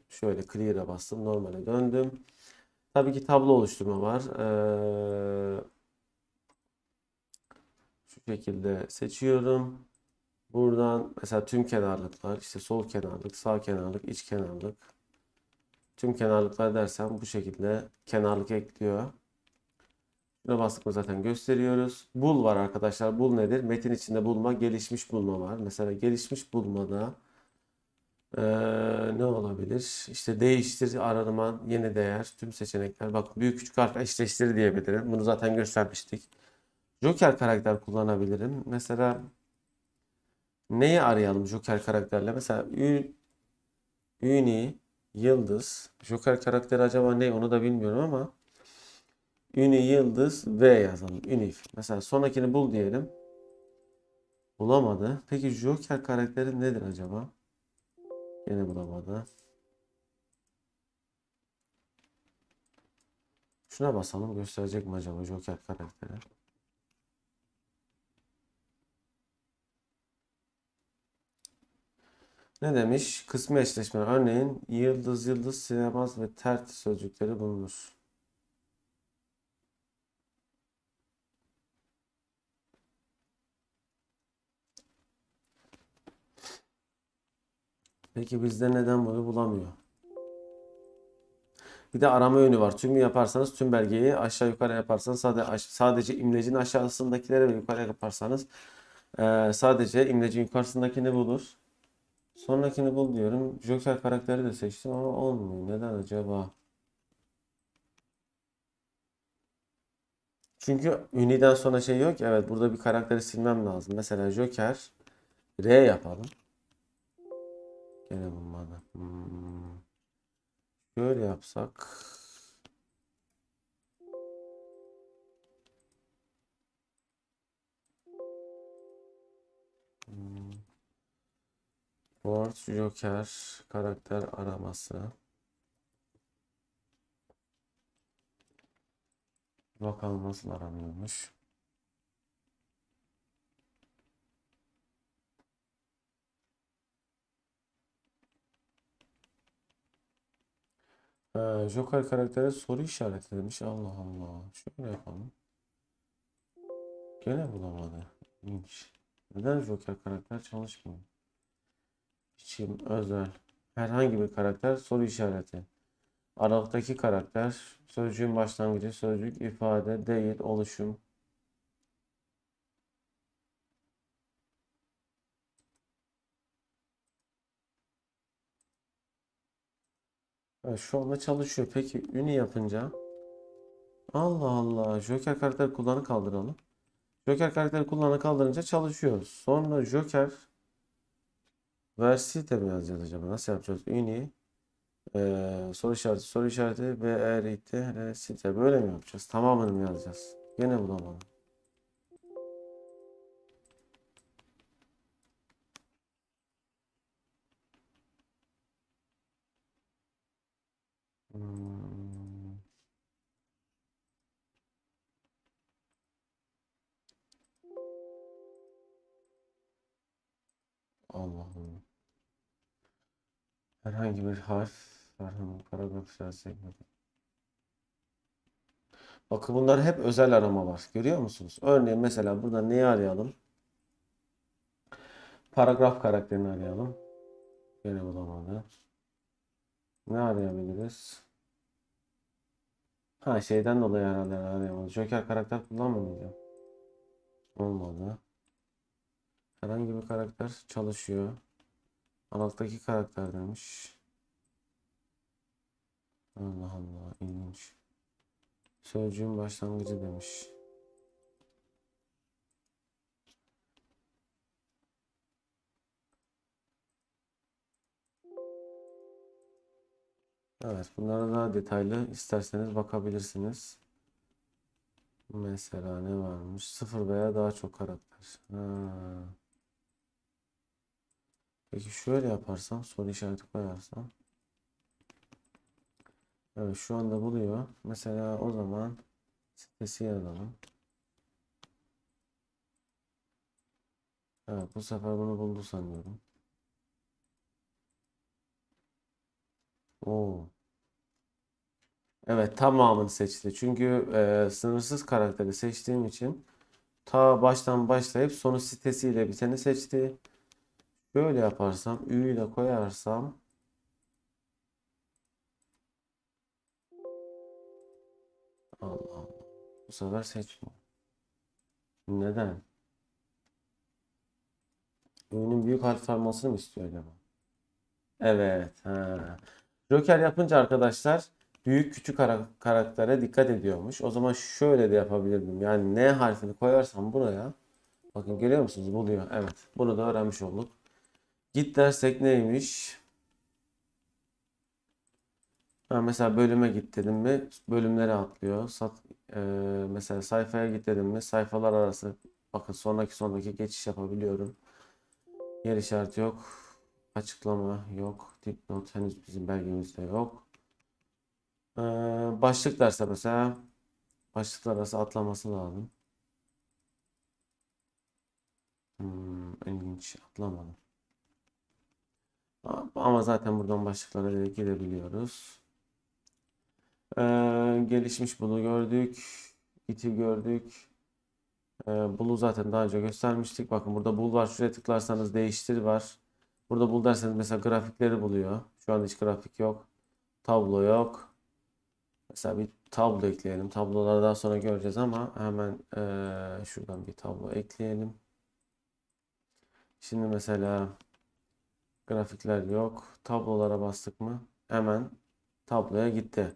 şöyle clear'a bastım. Normale döndüm. Tabii ki tablo oluşturma var. Ee, şekilde seçiyorum. Buradan mesela tüm kenarlıklar, işte sol kenarlık, sağ kenarlık, iç kenarlık. Tüm kenarlıklar dersem bu şekilde kenarlık ekliyor. Buna bastık mı zaten gösteriyoruz. Bul var arkadaşlar. Bul nedir? Metin içinde bulma, gelişmiş bulma var. Mesela gelişmiş bulmada ee, ne olabilir? İşte değiştir, arama, yeni değer, tüm seçenekler. Bak büyük küçük harf eşleştir diyebilirim. Bunu zaten göstermiştik. Joker karakter kullanabilirim. Mesela neyi arayalım Joker karakterle? Mesela Ü, Uni, Yıldız. Joker karakteri acaba ne onu da bilmiyorum ama üni Yıldız, V yazalım. Unif. Mesela sonrakini bul diyelim. Bulamadı. Peki Joker karakteri nedir acaba? Yine bulamadı. Şuna basalım gösterecek mi acaba Joker karakteri? Ne demiş? Kısmi eşleşme? Örneğin yıldız, yıldız, sinemaz ve tert sözcükleri bulunur. Peki bizde neden bunu bulamıyor? Bir de arama yönü var. Tümü yaparsanız tüm belgeyi aşağı yukarı yaparsanız sadece, sadece imlecin aşağısındakilere ve yukarı yaparsanız sadece imlecin yukarısındakini bulur. Sonrakini bul diyorum. Joker karakteri de seçtim ama olmuyor. Neden acaba? Çünkü Uni'den sonra şey yok. Evet burada bir karakteri silmem lazım. Mesela Joker R yapalım. Gene bulmadı. Hmm. Şöyle yapsak. Hmm. Word Joker karakter araması. Bakalım nasıl aranıyormuş. Ee, Joker karaktere soru işareti demiş. Allah Allah. Şöyle yapalım. Gene bulamadı. İlginç. Neden Joker karakter çalışmıyor? biçim, özel. Herhangi bir karakter soru işareti. Aralıktaki karakter, sözcüğün başlangıcı, sözcük, ifade, değil, oluşum, Evet, şu anda çalışıyor. Peki ünü yapınca Allah Allah. Joker karakter kullanı kaldıralım. Joker karakteri kullanı kaldırınca çalışıyor. Sonra Joker Versite mi yazacağız acaba? Nasıl yapacağız? Uni ee, soru işareti soru işareti BRT site böyle mi yapacağız? Tamamını mı yazacağız? Gene bulamadım. Herhangi bir harf, herhangi bir paragraf işaret segmenti. Bakın bunlar hep özel aramalar. Görüyor musunuz? Örneğin mesela burada neyi arayalım? Paragraf karakterini arayalım. Gene bulamadı. Ne arayabiliriz? Ha şeyden dolayı herhalde arayamadı. Joker karakter kullanmamayacağım. Olmadı. Herhangi bir karakter çalışıyor. Alaktaki karakter demiş. Allah Allah ilginç. Sözcüğün başlangıcı demiş. Evet bunlara daha detaylı isterseniz bakabilirsiniz. Mesela ne varmış? Sıfır veya daha çok karakter. Ha. Peki şöyle yaparsam soru işareti koyarsam. Evet şu anda buluyor. Mesela o zaman sitesi yazalım. Evet bu sefer bunu buldu sanıyorum. Oo. Evet tamamını seçti. Çünkü e, sınırsız karakteri seçtiğim için ta baştan başlayıp sonu sitesiyle biteni seçti. Böyle yaparsam Ü'yü de koyarsam Allah Allah. Bu sefer seçmiyor. Neden? Ü'nün büyük harf olmasını mı istiyor acaba? Evet. Ha. Joker yapınca arkadaşlar büyük küçük karaktere dikkat ediyormuş. O zaman şöyle de yapabilirdim. Yani N harfini koyarsam buraya. Bakın görüyor musunuz? Buluyor. Evet. Bunu da öğrenmiş olduk. Git dersek neymiş? Ha, mesela bölüme git dedim mi bölümlere atlıyor. Sat, e, mesela sayfaya git dedim mi sayfalar arası bakın sonraki sonraki geçiş yapabiliyorum. Yer işareti yok. Açıklama yok. Dipnot henüz bizim belgemizde yok. Ee, başlık derse mesela başlıklar arası atlaması lazım. Hmm, ilginç atlamadım. Ama zaten buradan başlıklara girebiliyoruz. Ee, gelişmiş bulu gördük. İti gördük. Ee, Bull'u zaten daha önce göstermiştik. Bakın burada bul var. Şuraya tıklarsanız değiştir var. Burada bul derseniz mesela grafikleri buluyor. Şu an hiç grafik yok. Tablo yok. Mesela bir tablo ekleyelim. Tabloları daha sonra göreceğiz ama hemen ee, şuradan bir tablo ekleyelim. Şimdi mesela Grafikler yok. Tablolara bastık mı? Hemen tabloya gitti.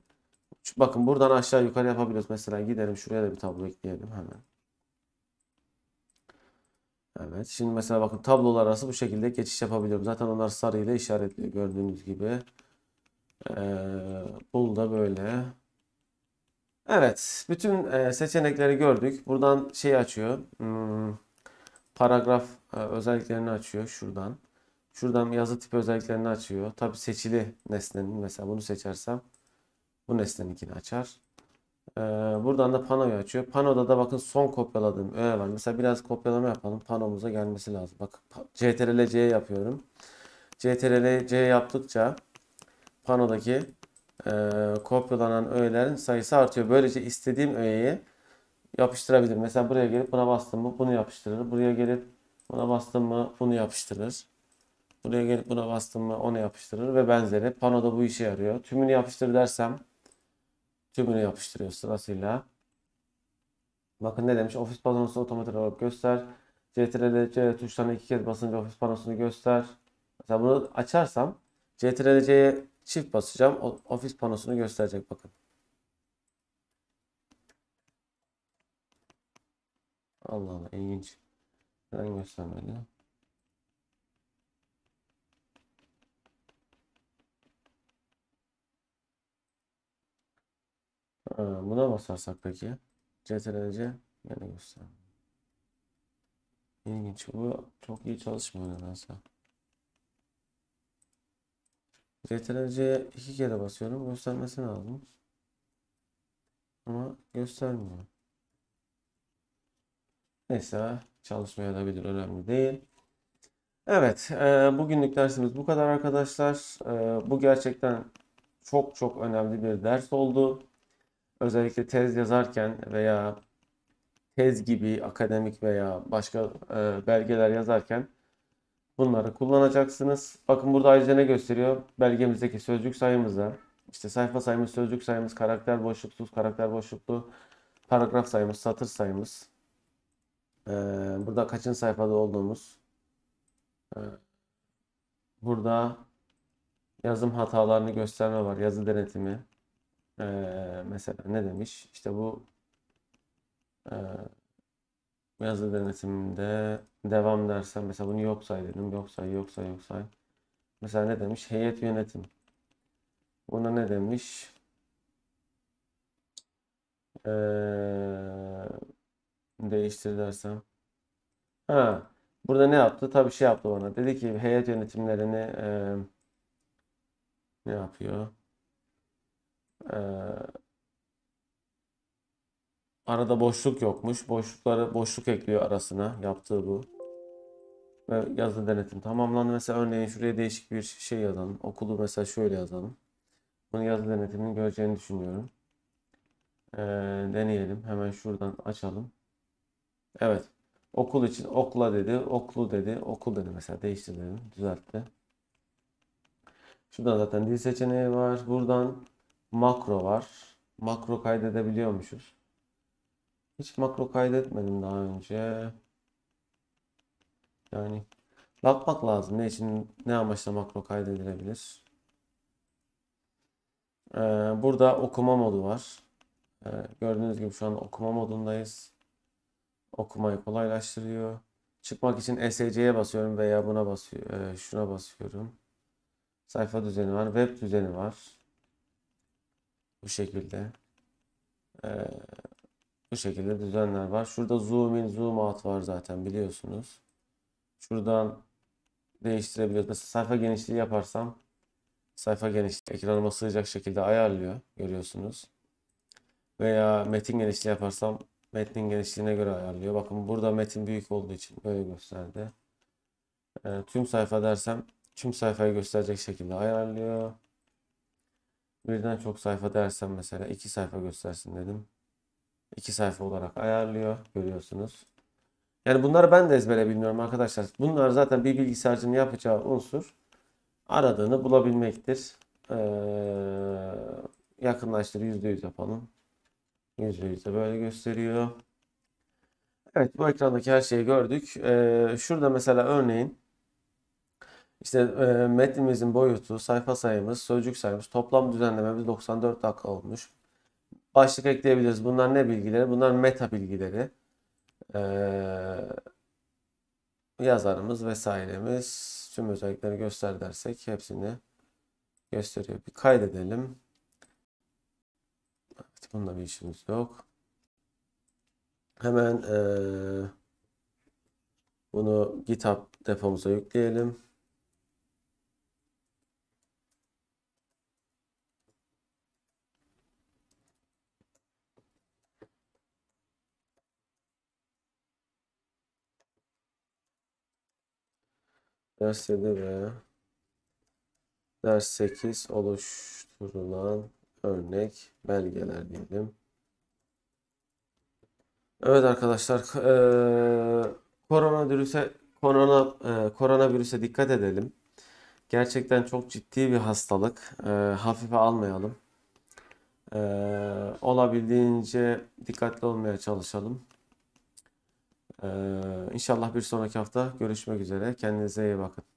Bakın buradan aşağı yukarı yapabiliyoruz. Mesela gidelim şuraya da bir tablo ekleyelim hemen. Evet. Şimdi mesela bakın tablolar arası bu şekilde geçiş yapabiliyorum. Zaten onlar sarıyla işaretli gördüğünüz gibi. Ee, bul da böyle. Evet. Bütün e, seçenekleri gördük. Buradan şey açıyor. Hmm, paragraf e, özelliklerini açıyor şuradan. Şuradan yazı tipi özelliklerini açıyor. Tabi seçili nesnenin mesela bunu seçersem bu nesneninkini açar. Ee, buradan da panoyu açıyor. Panoda da bakın son kopyaladığım öğe var. Mesela biraz kopyalama yapalım. Panomuza gelmesi lazım. Bak CTRL C yapıyorum. CTRL C yaptıkça panodaki e, kopyalanan öğelerin sayısı artıyor. Böylece istediğim öğeyi yapıştırabilirim. Mesela buraya gelip buna bastım mı bunu yapıştırır. Buraya gelip buna bastım mı bunu yapıştırır. Buraya gelip buna bastım mı onu yapıştırır ve benzeri. Panoda bu işe yarıyor. Tümünü yapıştır dersem tümünü yapıştırıyor sırasıyla. Bakın ne demiş? Ofis panosu otomatik olarak göster. CTRL C tuşlarına iki kez basınca ofis panosunu göster. Mesela bunu açarsam CTRL C'ye çift basacağım. Ofis panosunu gösterecek bakın. Allah Allah ilginç. Neden göstermedi? Ha, ee, buna basarsak peki. CTRC yine göster. İlginç. Bu çok iyi çalışmıyor nedense. CTRC'ye iki kere basıyorum. Göstermesi lazım. Ama göstermiyor. Neyse çalışmaya da bilir. Önemli değil. Evet. E, bugünlük dersimiz bu kadar arkadaşlar. E, bu gerçekten çok çok önemli bir ders oldu özellikle tez yazarken veya tez gibi akademik veya başka e, belgeler yazarken bunları kullanacaksınız. Bakın burada ayrıca ne gösteriyor? Belgemizdeki sözcük sayımızda işte sayfa sayımız, sözcük sayımız, karakter boşluksuz, karakter boşluklu, paragraf sayımız, satır sayımız. Ee, burada kaçın sayfada olduğumuz. Ee, burada yazım hatalarını gösterme var, yazı denetimi e, mesela ne demiş? İşte bu e, yazılı denetimde devam dersen mesela bunu yok say dedim. Yok say, yok say, yok say. Mesela ne demiş? Heyet yönetim. Buna ne demiş? Ee, değiştir dersem. Ha, burada ne yaptı? Tabii şey yaptı bana. Dedi ki heyet yönetimlerini e, ne yapıyor? Ee, arada boşluk yokmuş. Boşlukları boşluk ekliyor arasına. Yaptığı bu. Ve yazı denetim tamamlandı. Mesela örneğin şuraya değişik bir şey yazalım. Okulu mesela şöyle yazalım. Bunu yazı denetimini göreceğini düşünüyorum. Ee, deneyelim. Hemen şuradan açalım. Evet. Okul için okla dedi. Oklu dedi. Okul dedi mesela. değiştirelim, dedim. Düzeltti. Şurada zaten dil seçeneği var. Buradan Makro var. Makro kaydedebiliyormuşuz. Hiç makro kaydetmedim daha önce. Yani bakmak lazım ne için ne amaçla makro kaydedilebilir. Ee, burada okuma modu var. Ee, gördüğünüz gibi şu an okuma modundayız. Okumayı kolaylaştırıyor. Çıkmak için SC'ye basıyorum veya buna basıyor, e, şuna basıyorum. Sayfa düzeni var, web düzeni var. Bu şekilde. Ee, bu şekilde düzenler var. Şurada zoom in, zoom out var zaten biliyorsunuz. Şuradan değiştirebiliyoruz. Mesela sayfa genişliği yaparsam sayfa genişliği ekranıma sığacak şekilde ayarlıyor. Görüyorsunuz. Veya metin genişliği yaparsam metnin genişliğine göre ayarlıyor. Bakın burada metin büyük olduğu için böyle gösterdi. E, tüm sayfa dersem tüm sayfayı gösterecek şekilde ayarlıyor. Birden çok sayfa dersen mesela iki sayfa göstersin dedim. İki sayfa olarak ayarlıyor görüyorsunuz. Yani bunları ben de ezbere bilmiyorum arkadaşlar. Bunlar zaten bir bilgisayarcının yapacağı unsur aradığını bulabilmektir. Ee, yakınlaştır yüz yapalım. yüzde %100'e böyle gösteriyor. Evet bu ekrandaki her şeyi gördük. Ee, şurada mesela örneğin işte e, metnimizin boyutu, sayfa sayımız, sözcük sayımız, toplam düzenlememiz 94 dakika olmuş. Başlık ekleyebiliriz. Bunlar ne bilgileri? Bunlar meta bilgileri. E, yazarımız vesairemiz tüm özellikleri göster dersek hepsini gösteriyor. Bir kaydedelim. Evet, bununla bir işimiz yok. Hemen e, bunu GitHub depomuza yükleyelim. Ders 7 ve ders 8 oluşturulan örnek belgeler diyelim. Evet arkadaşlar, e, koronavirüse korona e, koronavirüse dikkat edelim. Gerçekten çok ciddi bir hastalık. E, hafife almayalım. E, olabildiğince dikkatli olmaya çalışalım. Ee, inşallah bir sonraki hafta görüşmek üzere. Kendinize iyi bakın.